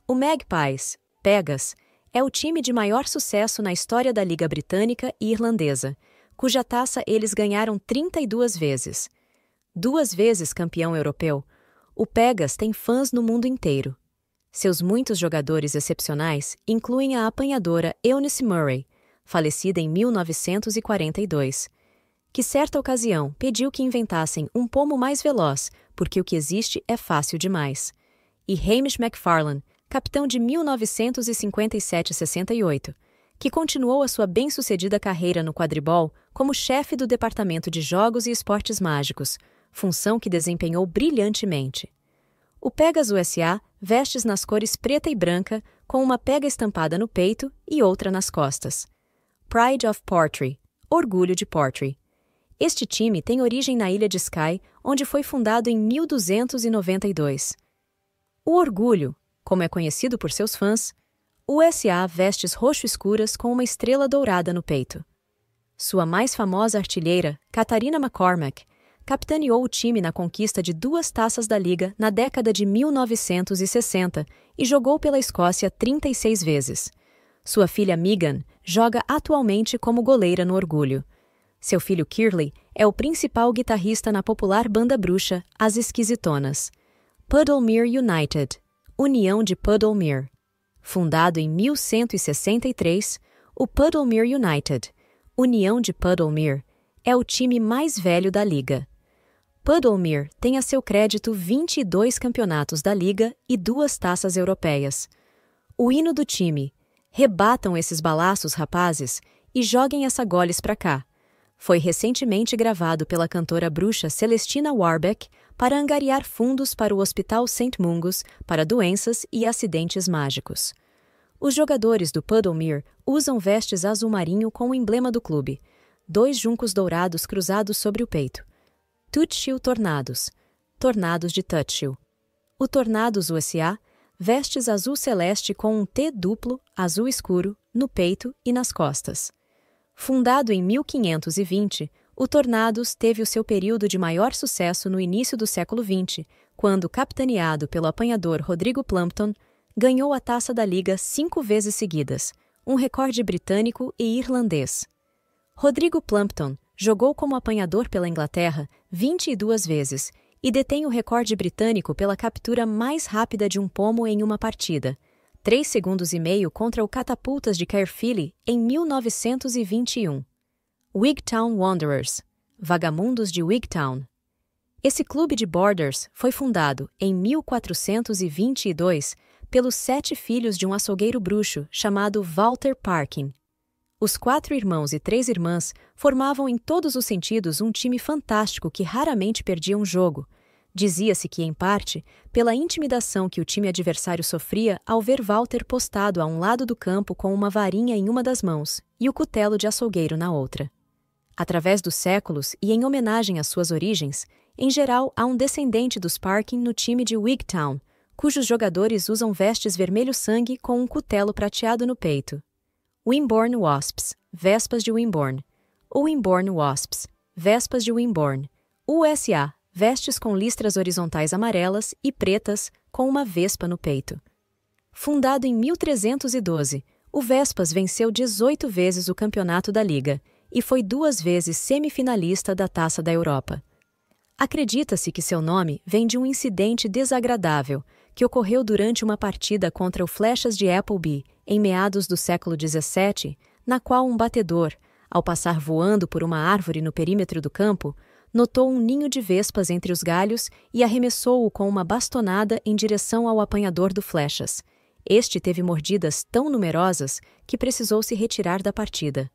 O Magpies, Pegas, é o time de maior sucesso na história da Liga Britânica e Irlandesa, cuja taça eles ganharam 32 vezes. Duas vezes campeão europeu, o Pegas tem fãs no mundo inteiro. Seus muitos jogadores excepcionais incluem a apanhadora Eunice Murray, falecida em 1942, que certa ocasião pediu que inventassem um pomo mais veloz, porque o que existe é fácil demais. E Hamish McFarlane, capitão de 1957-68, que continuou a sua bem-sucedida carreira no quadribol como chefe do Departamento de Jogos e Esportes Mágicos, função que desempenhou brilhantemente. O Pegas USA vestes nas cores preta e branca, com uma pega estampada no peito e outra nas costas. Pride of Portree, Orgulho de Portree. Este time tem origem na ilha de Skye, onde foi fundado em 1292. O Orgulho, como é conhecido por seus fãs, USA vestes roxo-escuras com uma estrela dourada no peito. Sua mais famosa artilheira, Catarina McCormack, capitaneou o time na conquista de duas taças da Liga na década de 1960 e jogou pela Escócia 36 vezes. Sua filha Megan joga atualmente como goleira no Orgulho. Seu filho Kirley é o principal guitarrista na popular banda bruxa As Esquisitonas. Puddlemere United, União de Puddlemere. Fundado em 1163, o Puddlemere United, União de Puddlemere, é o time mais velho da liga. Puddlemere tem a seu crédito 22 campeonatos da liga e duas taças europeias. O hino do time, Rebatam esses balaços, rapazes, e joguem essa goles pra cá. Foi recentemente gravado pela cantora bruxa Celestina Warbeck para angariar fundos para o Hospital St. Mungus para doenças e acidentes mágicos. Os jogadores do Puddlemere usam vestes azul marinho com o emblema do clube, dois juncos dourados cruzados sobre o peito. Tutchill Tornados, Tornados de Tutchill. O Tornados USA vestes azul celeste com um T duplo, azul escuro, no peito e nas costas. Fundado em 1520, o Tornados teve o seu período de maior sucesso no início do século XX, quando, capitaneado pelo apanhador Rodrigo Plumpton ganhou a taça da Liga cinco vezes seguidas, um recorde britânico e irlandês. Rodrigo Plumpton jogou como apanhador pela Inglaterra 22 vezes e detém o recorde britânico pela captura mais rápida de um pomo em uma partida, 3 segundos e meio contra o Catapultas de Caerphilly em 1921. Wigtown Wanderers, Vagamundos de Wigtown. Esse clube de borders foi fundado em 1422 pelos sete filhos de um açougueiro bruxo chamado Walter Parkin. Os quatro irmãos e três irmãs formavam em todos os sentidos um time fantástico que raramente perdia um jogo, Dizia-se que, em parte, pela intimidação que o time adversário sofria ao ver Walter postado a um lado do campo com uma varinha em uma das mãos e o cutelo de açougueiro na outra. Através dos séculos e em homenagem às suas origens, em geral há um descendente dos Parkin no time de Wigtown, cujos jogadores usam vestes vermelho-sangue com um cutelo prateado no peito. Wimborne Wasps, Vespas de Wimborne. Ou Wimborne Wasps, Vespas de Wimborne. USA, vestes com listras horizontais amarelas e pretas, com uma vespa no peito. Fundado em 1312, o Vespas venceu 18 vezes o campeonato da Liga e foi duas vezes semifinalista da Taça da Europa. Acredita-se que seu nome vem de um incidente desagradável que ocorreu durante uma partida contra o Flechas de Appleby, em meados do século XVII, na qual um batedor, ao passar voando por uma árvore no perímetro do campo, notou um ninho de vespas entre os galhos e arremessou-o com uma bastonada em direção ao apanhador do Flechas. Este teve mordidas tão numerosas que precisou se retirar da partida.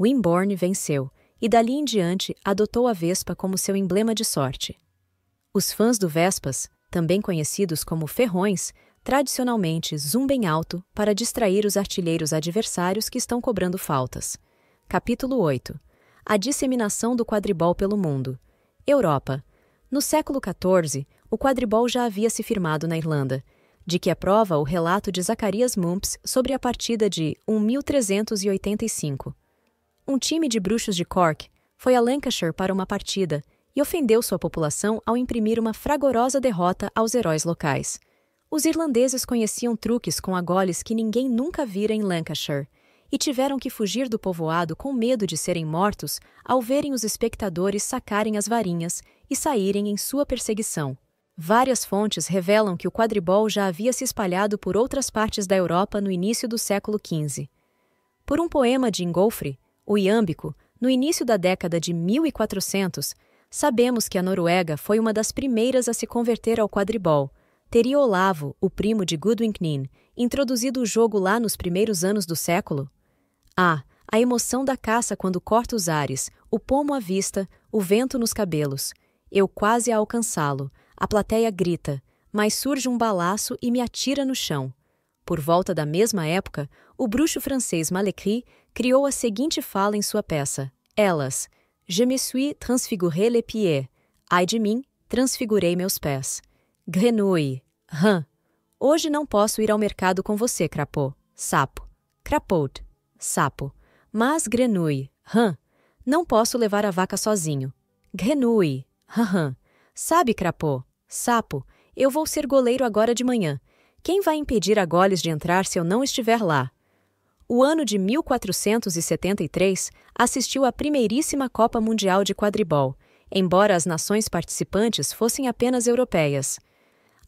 Wimborne venceu, e dali em diante adotou a Vespa como seu emblema de sorte. Os fãs do Vespas, também conhecidos como ferrões, tradicionalmente zumbem alto para distrair os artilheiros adversários que estão cobrando faltas. Capítulo 8 a disseminação do quadribol pelo mundo. Europa. No século XIV, o quadribol já havia se firmado na Irlanda, de que é prova o relato de Zacarias Mumps sobre a partida de 1385. Um time de bruxos de Cork foi a Lancashire para uma partida e ofendeu sua população ao imprimir uma fragorosa derrota aos heróis locais. Os irlandeses conheciam truques com agoles que ninguém nunca vira em Lancashire, e tiveram que fugir do povoado com medo de serem mortos ao verem os espectadores sacarem as varinhas e saírem em sua perseguição. Várias fontes revelam que o quadribol já havia se espalhado por outras partes da Europa no início do século XV. Por um poema de Ingolfre, o Iâmbico, no início da década de 1400, sabemos que a Noruega foi uma das primeiras a se converter ao quadribol. Teria Olavo, o primo de Gudwin Knin, introduzido o jogo lá nos primeiros anos do século? Ah, a emoção da caça quando corta os ares, o pomo à vista, o vento nos cabelos. Eu quase a alcançá-lo. A plateia grita, mas surge um balaço e me atira no chão. Por volta da mesma época, o bruxo francês Malécry criou a seguinte fala em sua peça: Elas, je me suis transfiguré les pieds. Ai de mim, transfigurei meus pés. Grenouille, rã. Hoje não posso ir ao mercado com você, crapô. Sapo. Crapote sapo. Mas Grenui, rã. não posso levar a vaca sozinho. Grenui, rã. sabe, crapô, sapo, eu vou ser goleiro agora de manhã. Quem vai impedir a Goles de entrar se eu não estiver lá? O ano de 1473 assistiu à primeiríssima Copa Mundial de Quadribol, embora as nações participantes fossem apenas europeias.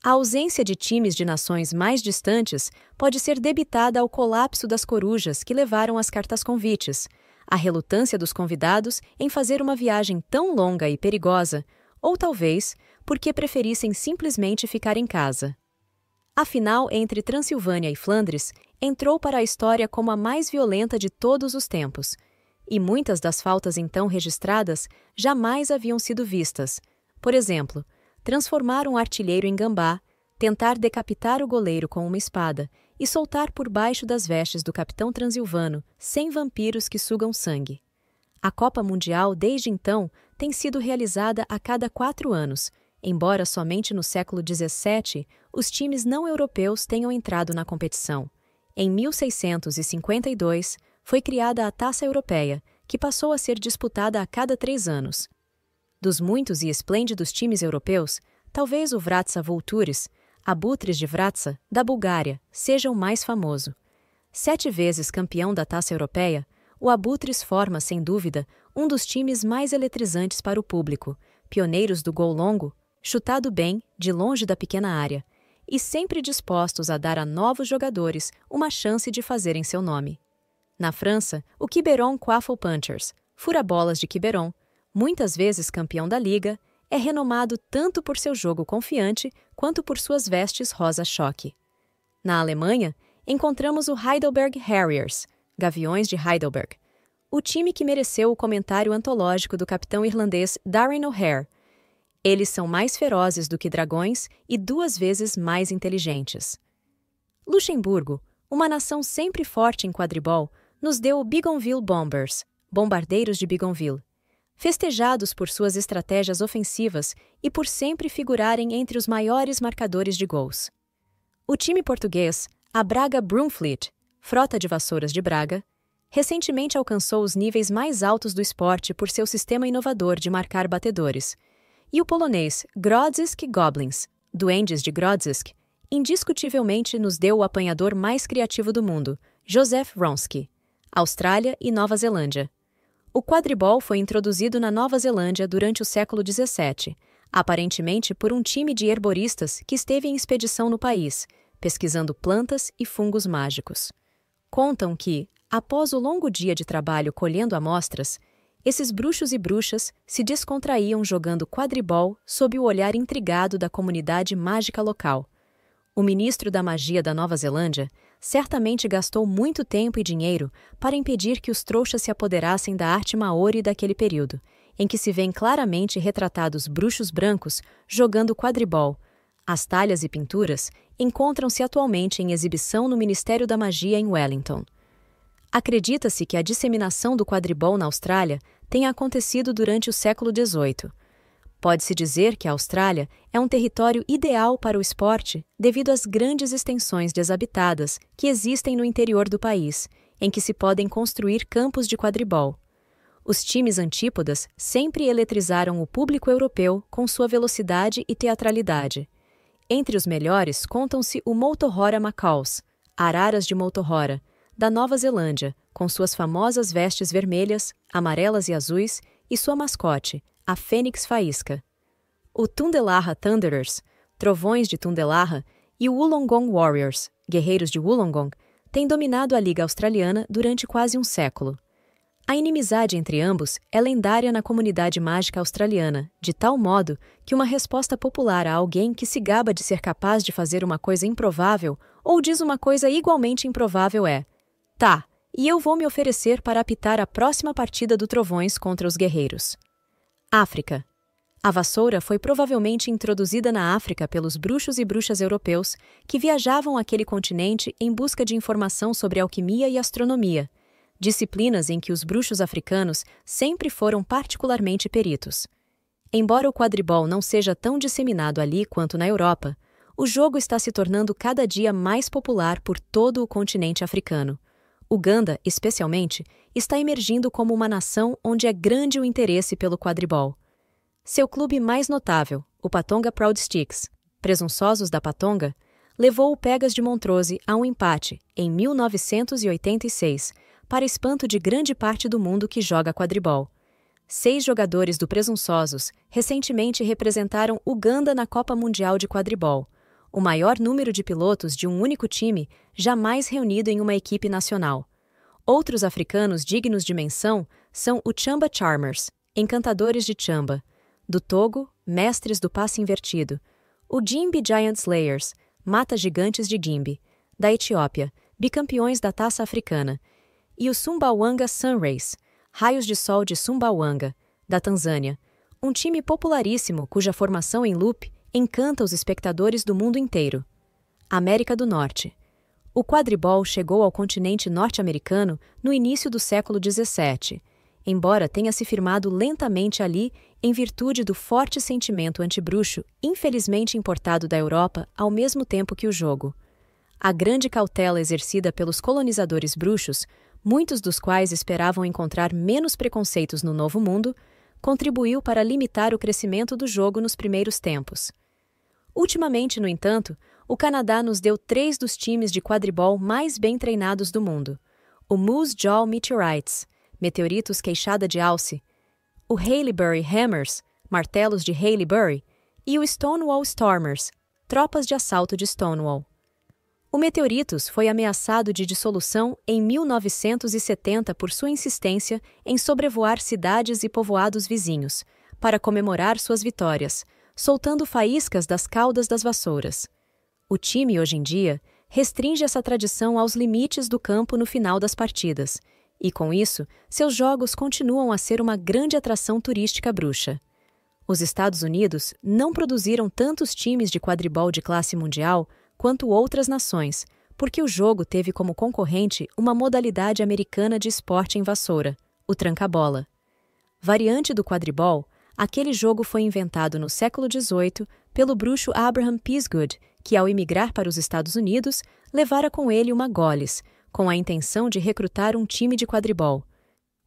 A ausência de times de nações mais distantes pode ser debitada ao colapso das corujas que levaram as cartas convites, à relutância dos convidados em fazer uma viagem tão longa e perigosa, ou talvez porque preferissem simplesmente ficar em casa. A final entre Transilvânia e Flandres entrou para a história como a mais violenta de todos os tempos, e muitas das faltas então registradas jamais haviam sido vistas. Por exemplo, transformar um artilheiro em gambá, tentar decapitar o goleiro com uma espada e soltar por baixo das vestes do capitão transilvano sem vampiros que sugam sangue. A Copa Mundial, desde então, tem sido realizada a cada quatro anos, embora somente no século XVII os times não europeus tenham entrado na competição. Em 1652, foi criada a Taça Europeia, que passou a ser disputada a cada três anos. Dos muitos e esplêndidos times europeus, talvez o Vratsa Vultures, Abutres de Vratsa, da Bulgária, seja o mais famoso. Sete vezes campeão da taça europeia, o Abutres forma, sem dúvida, um dos times mais eletrizantes para o público, pioneiros do gol longo, chutado bem, de longe da pequena área, e sempre dispostos a dar a novos jogadores uma chance de fazerem seu nome. Na França, o Quiberon Quaffle Punchers, fura-bolas de Quiberon, muitas vezes campeão da liga, é renomado tanto por seu jogo confiante quanto por suas vestes rosa-choque. Na Alemanha, encontramos o Heidelberg Harriers, Gaviões de Heidelberg, o time que mereceu o comentário antológico do capitão irlandês Darren O'Hare. Eles são mais ferozes do que dragões e duas vezes mais inteligentes. Luxemburgo, uma nação sempre forte em quadribol, nos deu o Bigonville Bombers, bombardeiros de Bigonville, festejados por suas estratégias ofensivas e por sempre figurarem entre os maiores marcadores de gols. O time português, a Braga Broomfleet, frota de vassouras de Braga, recentemente alcançou os níveis mais altos do esporte por seu sistema inovador de marcar batedores, e o polonês Grodzisk Goblins, Duendes de Grodzisk, indiscutivelmente nos deu o apanhador mais criativo do mundo, Joseph Ronski, Austrália e Nova Zelândia, o quadribol foi introduzido na Nova Zelândia durante o século XVII, aparentemente por um time de herboristas que esteve em expedição no país, pesquisando plantas e fungos mágicos. Contam que, após o longo dia de trabalho colhendo amostras, esses bruxos e bruxas se descontraíam jogando quadribol sob o olhar intrigado da comunidade mágica local. O ministro da magia da Nova Zelândia certamente gastou muito tempo e dinheiro para impedir que os trouxas se apoderassem da arte maori daquele período, em que se vêem claramente retratados bruxos brancos jogando quadribol. As talhas e pinturas encontram-se atualmente em exibição no Ministério da Magia em Wellington. Acredita-se que a disseminação do quadribol na Austrália tenha acontecido durante o século XVIII Pode-se dizer que a Austrália é um território ideal para o esporte devido às grandes extensões desabitadas que existem no interior do país, em que se podem construir campos de quadribol. Os times antípodas sempre eletrizaram o público europeu com sua velocidade e teatralidade. Entre os melhores contam-se o Motorhora Macaus, araras de Motorhora, da Nova Zelândia, com suas famosas vestes vermelhas, amarelas e azuis, e sua mascote, a Fênix Faísca. O Tundelarra Thunderers, Trovões de Tundelarra, e o Wollongong Warriors, Guerreiros de Wollongong, têm dominado a Liga Australiana durante quase um século. A inimizade entre ambos é lendária na comunidade mágica australiana, de tal modo que uma resposta popular a alguém que se gaba de ser capaz de fazer uma coisa improvável ou diz uma coisa igualmente improvável é: Tá, e eu vou me oferecer para apitar a próxima partida do Trovões contra os Guerreiros. África. A vassoura foi provavelmente introduzida na África pelos bruxos e bruxas europeus que viajavam aquele continente em busca de informação sobre alquimia e astronomia, disciplinas em que os bruxos africanos sempre foram particularmente peritos. Embora o quadribol não seja tão disseminado ali quanto na Europa, o jogo está se tornando cada dia mais popular por todo o continente africano. Uganda, especialmente, está emergindo como uma nação onde é grande o interesse pelo quadribol. Seu clube mais notável, o Patonga Proud Sticks, presunçosos da Patonga, levou o Pegas de Montrose a um empate em 1986, para espanto de grande parte do mundo que joga quadribol. Seis jogadores do Presunçosos recentemente representaram Uganda na Copa Mundial de Quadribol o maior número de pilotos de um único time jamais reunido em uma equipe nacional. Outros africanos dignos de menção são o Chamba Charmers, encantadores de Chamba, do Togo, mestres do passe invertido, o Jimbi Giant Slayers, mata-gigantes de Jimbi, da Etiópia, bicampeões da Taça Africana, e o Sumbawanga Sunrays, raios de sol de Sumbawanga, da Tanzânia, um time popularíssimo cuja formação em loop encanta os espectadores do mundo inteiro. América do Norte. O quadribol chegou ao continente norte-americano no início do século XVII, embora tenha se firmado lentamente ali em virtude do forte sentimento antibruxo, infelizmente importado da Europa ao mesmo tempo que o jogo. A grande cautela exercida pelos colonizadores bruxos, muitos dos quais esperavam encontrar menos preconceitos no Novo Mundo, contribuiu para limitar o crescimento do jogo nos primeiros tempos. Ultimamente, no entanto, o Canadá nos deu três dos times de quadribol mais bem treinados do mundo: o Moose Jaw Meteorites, meteoritos queixada de alce, o Haileybury Hammers, martelos de Haileybury, e o Stonewall Stormers, tropas de assalto de Stonewall. O Meteoritos foi ameaçado de dissolução em 1970 por sua insistência em sobrevoar cidades e povoados vizinhos, para comemorar suas vitórias, soltando faíscas das caudas das vassouras. O time, hoje em dia, restringe essa tradição aos limites do campo no final das partidas, e com isso, seus jogos continuam a ser uma grande atração turística bruxa. Os Estados Unidos não produziram tantos times de quadribol de classe mundial quanto outras nações, porque o jogo teve como concorrente uma modalidade americana de esporte em vassoura, o tranca-bola. Variante do quadribol, Aquele jogo foi inventado no século XVIII pelo bruxo Abraham Peasgood, que, ao emigrar para os Estados Unidos, levara com ele uma goles, com a intenção de recrutar um time de quadribol.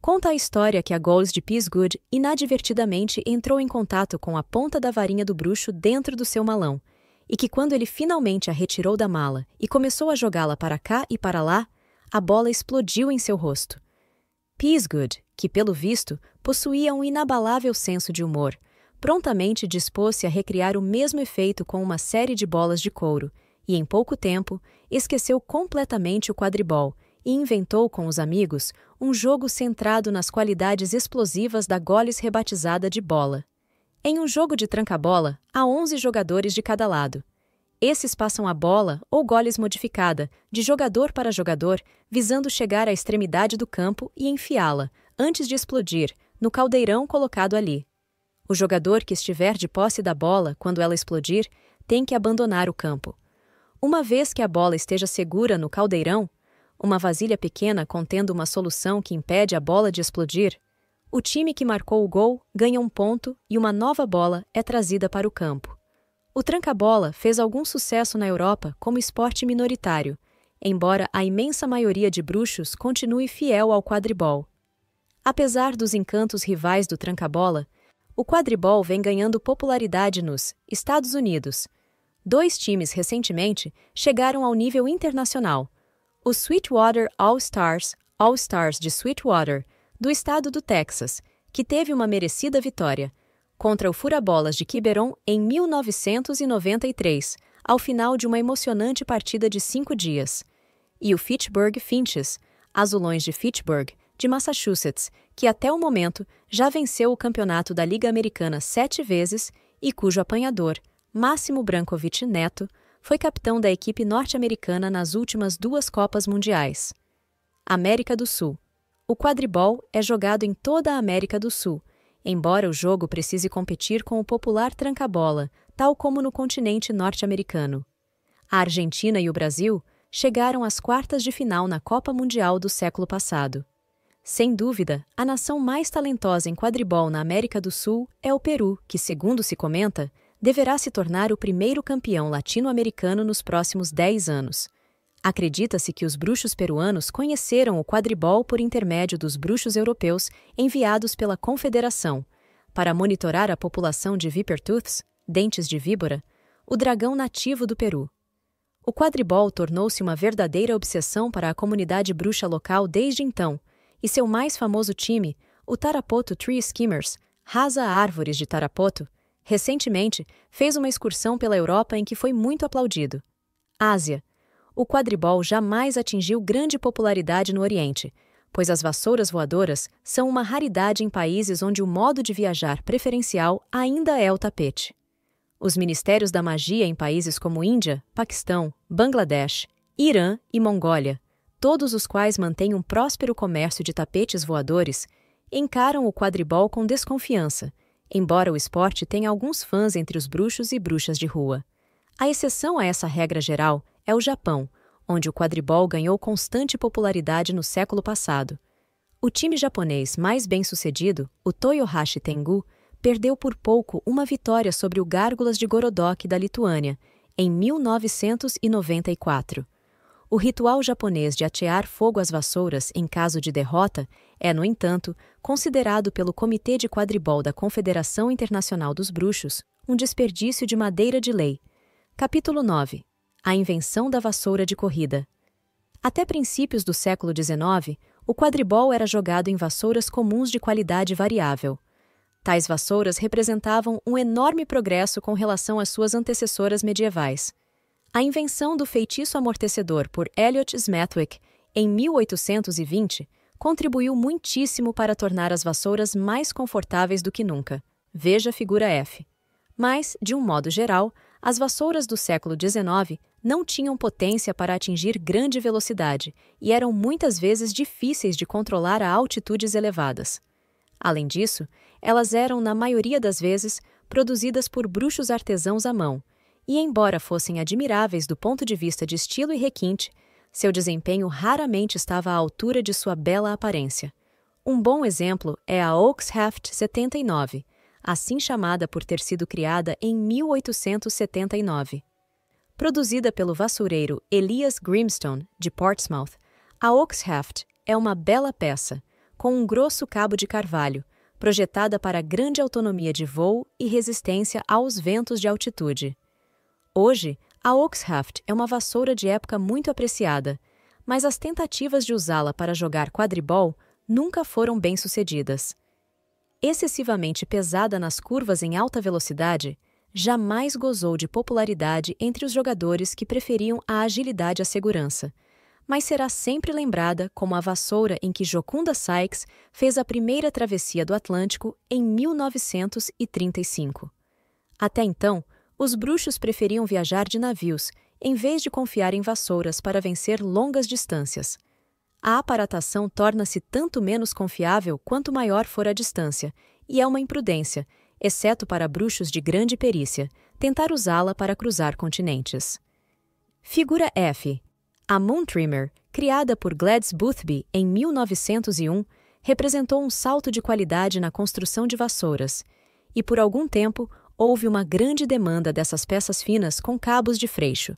Conta a história que a goles de Peasgood inadvertidamente entrou em contato com a ponta da varinha do bruxo dentro do seu malão, e que quando ele finalmente a retirou da mala e começou a jogá-la para cá e para lá, a bola explodiu em seu rosto. Peasgood, que, pelo visto, possuía um inabalável senso de humor, prontamente dispôs-se a recriar o mesmo efeito com uma série de bolas de couro, e em pouco tempo esqueceu completamente o quadribol e inventou com os amigos um jogo centrado nas qualidades explosivas da goles rebatizada de bola. Em um jogo de tranca-bola, há 11 jogadores de cada lado. Esses passam a bola ou goles modificada de jogador para jogador, visando chegar à extremidade do campo e enfiá-la, antes de explodir, no caldeirão colocado ali. O jogador que estiver de posse da bola quando ela explodir tem que abandonar o campo. Uma vez que a bola esteja segura no caldeirão, uma vasilha pequena contendo uma solução que impede a bola de explodir, o time que marcou o gol ganha um ponto e uma nova bola é trazida para o campo. O tranca-bola fez algum sucesso na Europa como esporte minoritário, embora a imensa maioria de bruxos continue fiel ao quadribol. Apesar dos encantos rivais do tranca-bola, o quadribol vem ganhando popularidade nos Estados Unidos. Dois times recentemente chegaram ao nível internacional: o Sweetwater All-Stars, All-Stars de Sweetwater, do estado do Texas, que teve uma merecida vitória contra o Furabolas de Quiberon em 1993, ao final de uma emocionante partida de cinco dias, e o Fitchburg Finches, Azulões de Fitchburg, de Massachusetts, que até o momento já venceu o campeonato da Liga Americana sete vezes e cujo apanhador, Máximo Brankovic Neto, foi capitão da equipe norte-americana nas últimas duas Copas Mundiais. América do Sul. O quadribol é jogado em toda a América do Sul, embora o jogo precise competir com o popular tranca-bola, tal como no continente norte-americano. A Argentina e o Brasil chegaram às quartas de final na Copa Mundial do século passado. Sem dúvida, a nação mais talentosa em quadribol na América do Sul é o Peru, que, segundo se comenta, deverá se tornar o primeiro campeão latino-americano nos próximos 10 anos. Acredita-se que os bruxos peruanos conheceram o quadribol por intermédio dos bruxos europeus enviados pela Confederação. Para monitorar a população de Vipertooths, dentes de víbora, o dragão nativo do Peru. O quadribol tornou-se uma verdadeira obsessão para a comunidade bruxa local desde então e seu mais famoso time, o Tarapoto Tree Skimmers, rasa árvores de Tarapoto, recentemente fez uma excursão pela Europa em que foi muito aplaudido. Ásia. O quadribol jamais atingiu grande popularidade no Oriente, pois as vassouras voadoras são uma raridade em países onde o modo de viajar preferencial ainda é o tapete. Os ministérios da magia em países como Índia, Paquistão, Bangladesh, Irã e Mongólia todos os quais mantêm um próspero comércio de tapetes voadores, encaram o quadribol com desconfiança, embora o esporte tenha alguns fãs entre os bruxos e bruxas de rua. A exceção a essa regra geral é o Japão, onde o quadribol ganhou constante popularidade no século passado. O time japonês mais bem-sucedido, o Toyohashi Tengu, perdeu por pouco uma vitória sobre o Gárgulas de Gorodok da Lituânia, em 1994. O ritual japonês de atear fogo às vassouras em caso de derrota é, no entanto, considerado pelo Comitê de Quadribol da Confederação Internacional dos Bruxos um desperdício de madeira de lei. Capítulo 9 A invenção da vassoura de corrida. Até princípios do século XIX, o quadribol era jogado em vassouras comuns de qualidade variável. Tais vassouras representavam um enorme progresso com relação às suas antecessoras medievais. A invenção do feitiço amortecedor por Elliot Smethwick em 1820 contribuiu muitíssimo para tornar as vassouras mais confortáveis do que nunca. Veja a figura F. Mas, de um modo geral, as vassouras do século XIX não tinham potência para atingir grande velocidade e eram muitas vezes difíceis de controlar a altitudes elevadas. Além disso, elas eram, na maioria das vezes, produzidas por bruxos artesãos à mão, e embora fossem admiráveis do ponto de vista de estilo e requinte, seu desempenho raramente estava à altura de sua bela aparência. Um bom exemplo é a Oakshaft 79, assim chamada por ter sido criada em 1879. Produzida pelo vassoureiro Elias Grimstone, de Portsmouth, a Oakshaft é uma bela peça, com um grosso cabo de carvalho, projetada para grande autonomia de voo e resistência aos ventos de altitude. Hoje, a Oxhaft é uma vassoura de época muito apreciada, mas as tentativas de usá-la para jogar quadribol nunca foram bem-sucedidas. Excessivamente pesada nas curvas em alta velocidade, jamais gozou de popularidade entre os jogadores que preferiam a agilidade à segurança, mas será sempre lembrada como a vassoura em que Jocunda Sykes fez a primeira travessia do Atlântico em 1935. Até então, os bruxos preferiam viajar de navios, em vez de confiar em vassouras para vencer longas distâncias. A aparatação torna-se tanto menos confiável quanto maior for a distância, e é uma imprudência, exceto para bruxos de grande perícia, tentar usá-la para cruzar continentes. Figura F. A Moon Trimmer, criada por Gladys Boothby em 1901, representou um salto de qualidade na construção de vassouras, e por algum tempo houve uma grande demanda dessas peças finas com cabos de freixo.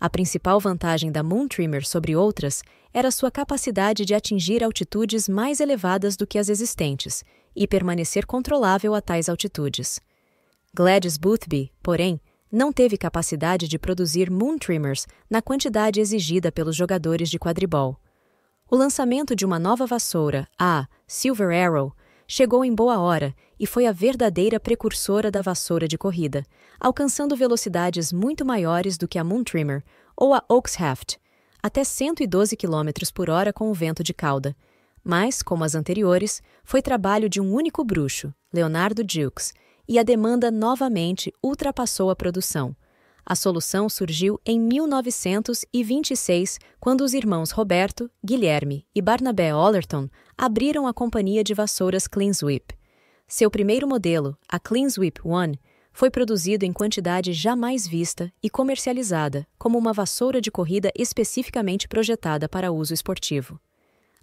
A principal vantagem da Moon Trimmer sobre outras era sua capacidade de atingir altitudes mais elevadas do que as existentes e permanecer controlável a tais altitudes. Gladys Boothby, porém, não teve capacidade de produzir Moon Trimmers na quantidade exigida pelos jogadores de quadribol. O lançamento de uma nova vassoura, a Silver Arrow, Chegou em boa hora e foi a verdadeira precursora da vassoura de corrida, alcançando velocidades muito maiores do que a Moon Trimmer ou a Oakshaft, até 112 km por hora com o vento de cauda. Mas, como as anteriores, foi trabalho de um único bruxo, Leonardo Dukes, e a demanda novamente ultrapassou a produção a solução surgiu em 1926, quando os irmãos Roberto, Guilherme e Barnabé Allerton abriram a companhia de vassouras Sweep. Seu primeiro modelo, a Sweep One, foi produzido em quantidade jamais vista e comercializada como uma vassoura de corrida especificamente projetada para uso esportivo.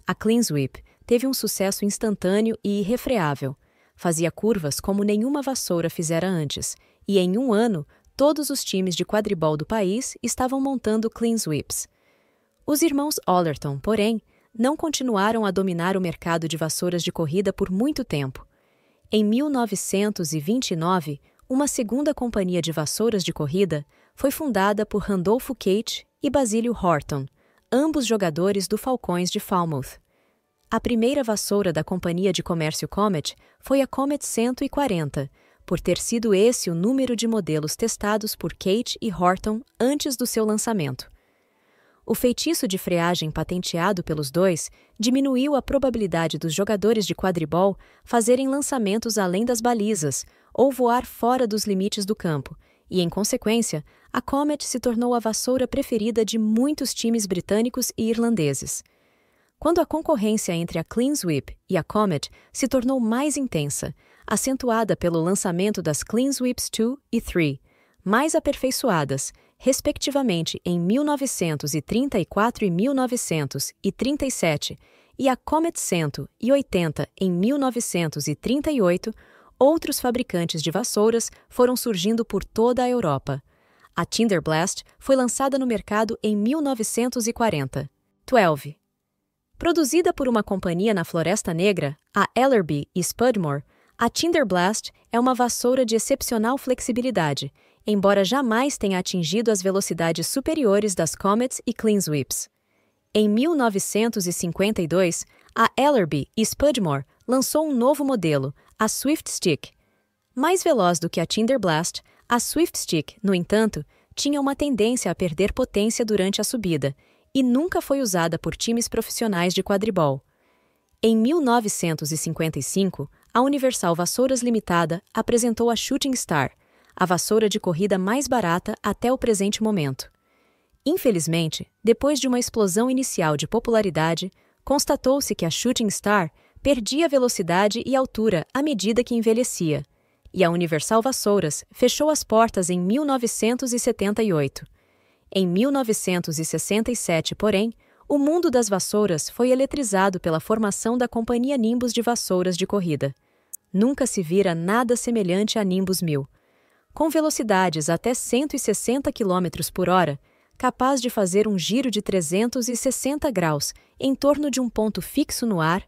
A Sweep teve um sucesso instantâneo e irrefreável. Fazia curvas como nenhuma vassoura fizera antes, e em um ano todos os times de quadribol do país estavam montando clean sweeps. Os irmãos Allerton, porém, não continuaram a dominar o mercado de vassouras de corrida por muito tempo. Em 1929, uma segunda companhia de vassouras de corrida foi fundada por Randolfo Cate e Basílio Horton, ambos jogadores do Falcões de Falmouth. A primeira vassoura da companhia de comércio Comet foi a Comet 140, por ter sido esse o número de modelos testados por Kate e Horton antes do seu lançamento. O feitiço de freagem patenteado pelos dois diminuiu a probabilidade dos jogadores de quadribol fazerem lançamentos além das balizas ou voar fora dos limites do campo, e, em consequência, a Comet se tornou a vassoura preferida de muitos times britânicos e irlandeses. Quando a concorrência entre a Clean Sweep e a Comet se tornou mais intensa, acentuada pelo lançamento das Clean Sweeps 2 e 3, mais aperfeiçoadas, respectivamente em 1934 e 1937, e a Comet 180 em 1938, outros fabricantes de vassouras foram surgindo por toda a Europa. A Tinder Blast foi lançada no mercado em 1940. 12. Produzida por uma companhia na Floresta Negra, a Ellerby e Spudmore, a Tinder Blast é uma vassoura de excepcional flexibilidade, embora jamais tenha atingido as velocidades superiores das Comets e Clean Sweeps. Em 1952, a Ellerby e Spudmore lançou um novo modelo, a Swift Stick. Mais veloz do que a Tinder Blast, a Swift Stick, no entanto, tinha uma tendência a perder potência durante a subida e nunca foi usada por times profissionais de quadribol. Em 1955, a Universal Vassouras Limitada apresentou a Shooting Star, a vassoura de corrida mais barata até o presente momento. Infelizmente, depois de uma explosão inicial de popularidade, constatou-se que a Shooting Star perdia velocidade e altura à medida que envelhecia, e a Universal Vassouras fechou as portas em 1978. Em 1967, porém, o mundo das vassouras foi eletrizado pela formação da Companhia Nimbus de Vassouras de Corrida. Nunca se vira nada semelhante a Nimbus 1000. Com velocidades até 160 km por hora, capaz de fazer um giro de 360 graus em torno de um ponto fixo no ar,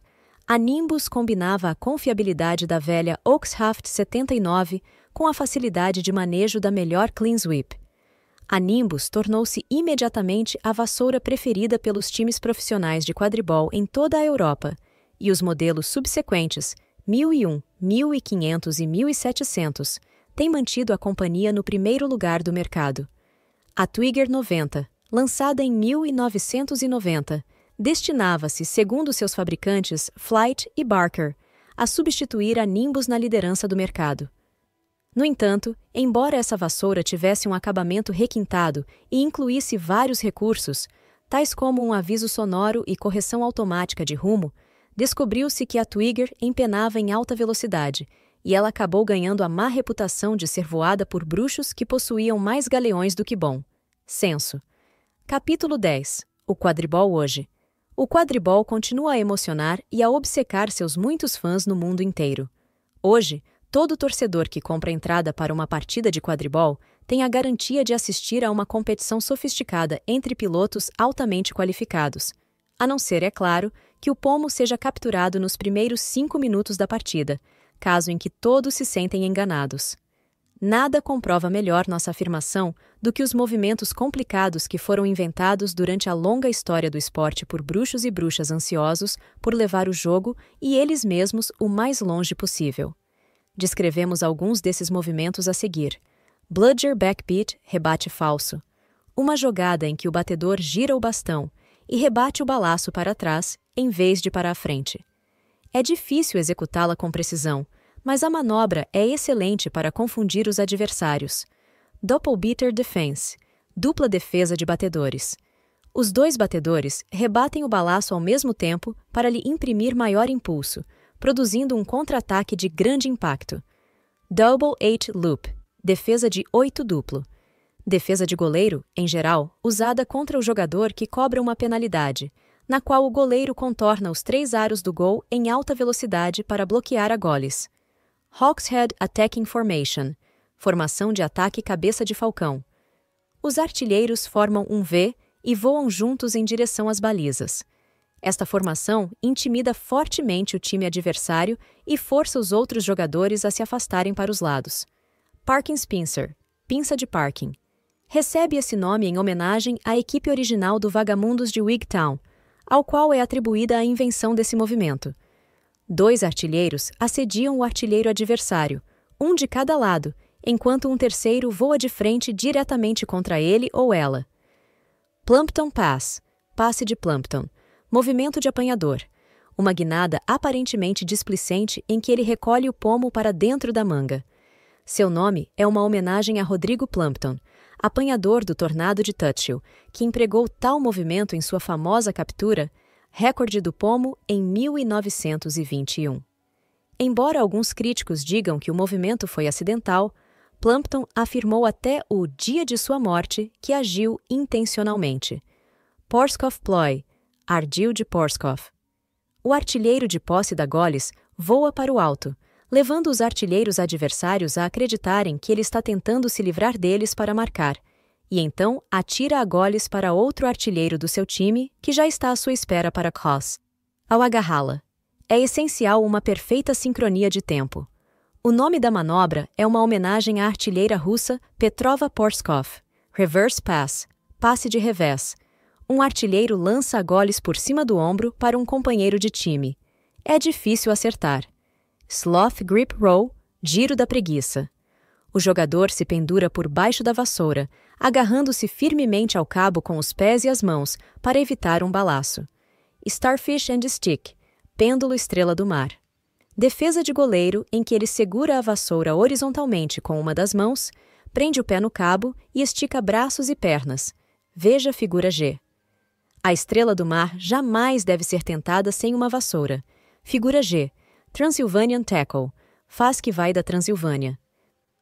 a Nimbus combinava a confiabilidade da velha Oxhaft 79 com a facilidade de manejo da melhor Clean Sweep. A Nimbus tornou-se imediatamente a vassoura preferida pelos times profissionais de quadribol em toda a Europa, e os modelos subsequentes, 1001, 1500 e 1700, têm mantido a companhia no primeiro lugar do mercado. A Twigger 90, lançada em 1990, destinava-se, segundo seus fabricantes, Flight e Barker, a substituir a Nimbus na liderança do mercado. No entanto, embora essa vassoura tivesse um acabamento requintado e incluísse vários recursos, tais como um aviso sonoro e correção automática de rumo, descobriu-se que a Twigger empenava em alta velocidade, e ela acabou ganhando a má reputação de ser voada por bruxos que possuíam mais galeões do que bom. Censo. Capítulo 10. O quadribol hoje. O quadribol continua a emocionar e a obcecar seus muitos fãs no mundo inteiro. Hoje, Todo torcedor que compra entrada para uma partida de quadribol tem a garantia de assistir a uma competição sofisticada entre pilotos altamente qualificados, a não ser, é claro, que o pomo seja capturado nos primeiros cinco minutos da partida, caso em que todos se sentem enganados. Nada comprova melhor nossa afirmação do que os movimentos complicados que foram inventados durante a longa história do esporte por bruxos e bruxas ansiosos por levar o jogo e eles mesmos o mais longe possível. Descrevemos alguns desses movimentos a seguir. Bludger backbeat, rebate falso. Uma jogada em que o batedor gira o bastão e rebate o balaço para trás em vez de para a frente. É difícil executá-la com precisão, mas a manobra é excelente para confundir os adversários. Double bitter defense, dupla defesa de batedores. Os dois batedores rebatem o balaço ao mesmo tempo para lhe imprimir maior impulso, produzindo um contra-ataque de grande impacto. Double Eight Loop defesa de oito duplo. Defesa de goleiro, em geral, usada contra o jogador que cobra uma penalidade, na qual o goleiro contorna os três aros do gol em alta velocidade para bloquear a goles. Hawkshead Attacking Formation formação de ataque cabeça de falcão. Os artilheiros formam um V e voam juntos em direção às balizas. Esta formação intimida fortemente o time adversário e força os outros jogadores a se afastarem para os lados. Parking Pincer, pinça de parking, recebe esse nome em homenagem à equipe original do Vagamundos de Wigtown, ao qual é atribuída a invenção desse movimento. Dois artilheiros assediam o artilheiro adversário, um de cada lado, enquanto um terceiro voa de frente diretamente contra ele ou ela. Plumpton Pass, passe de Plumpton movimento de apanhador, uma guinada aparentemente displicente em que ele recolhe o pomo para dentro da manga. Seu nome é uma homenagem a Rodrigo Plumpton, apanhador do tornado de Tutchill, que empregou tal movimento em sua famosa captura, recorde do pomo, em 1921. Embora alguns críticos digam que o movimento foi acidental, Plumpton afirmou até o dia de sua morte que agiu intencionalmente. Porskov Ploy, Ardil de Porskov. O artilheiro de posse da Goles voa para o alto, levando os artilheiros adversários a acreditarem que ele está tentando se livrar deles para marcar, e então atira a Goles para outro artilheiro do seu time que já está à sua espera para Koss. Ao agarrá-la, é essencial uma perfeita sincronia de tempo. O nome da manobra é uma homenagem à artilheira russa Petrova Porskov, Reverse Pass, passe de revés, um artilheiro lança goles por cima do ombro para um companheiro de time. É difícil acertar. Sloth Grip Roll, giro da preguiça. O jogador se pendura por baixo da vassoura, agarrando-se firmemente ao cabo com os pés e as mãos para evitar um balaço. Starfish and Stick, pêndulo estrela do mar. Defesa de goleiro em que ele segura a vassoura horizontalmente com uma das mãos, prende o pé no cabo e estica braços e pernas. Veja figura G. A estrela do mar jamais deve ser tentada sem uma vassoura. Figura G. Transylvanian Tackle. Faz que vai da Transilvânia.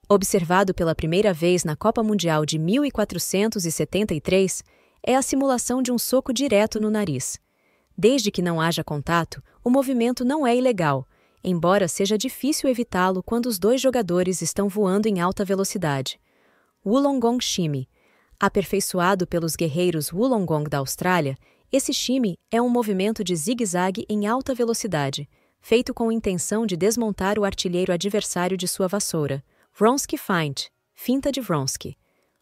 Observado pela primeira vez na Copa Mundial de 1473, é a simulação de um soco direto no nariz. Desde que não haja contato, o movimento não é ilegal, embora seja difícil evitá-lo quando os dois jogadores estão voando em alta velocidade. Wulongong Shimi Aperfeiçoado pelos guerreiros Wollongong da Austrália, esse time é um movimento de zigue-zague em alta velocidade, feito com intenção de desmontar o artilheiro adversário de sua vassoura, Vronsky Feint, finta de Vronsky.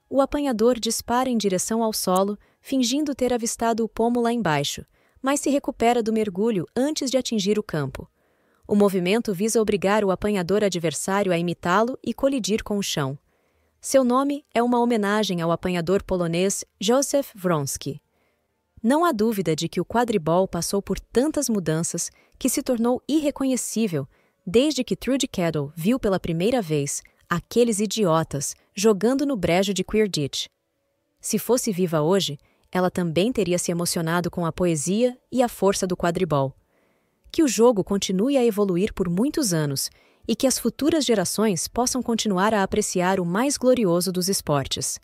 O apanhador dispara em direção ao solo, fingindo ter avistado o pomo lá embaixo, mas se recupera do mergulho antes de atingir o campo. O movimento visa obrigar o apanhador adversário a imitá-lo e colidir com o chão. Seu nome é uma homenagem ao apanhador polonês Józef Wronski. Não há dúvida de que o quadribol passou por tantas mudanças que se tornou irreconhecível desde que Trudy Kettle viu pela primeira vez aqueles idiotas jogando no brejo de Quidditch. Se fosse viva hoje, ela também teria se emocionado com a poesia e a força do quadribol. Que o jogo continue a evoluir por muitos anos e que as futuras gerações possam continuar a apreciar o mais glorioso dos esportes,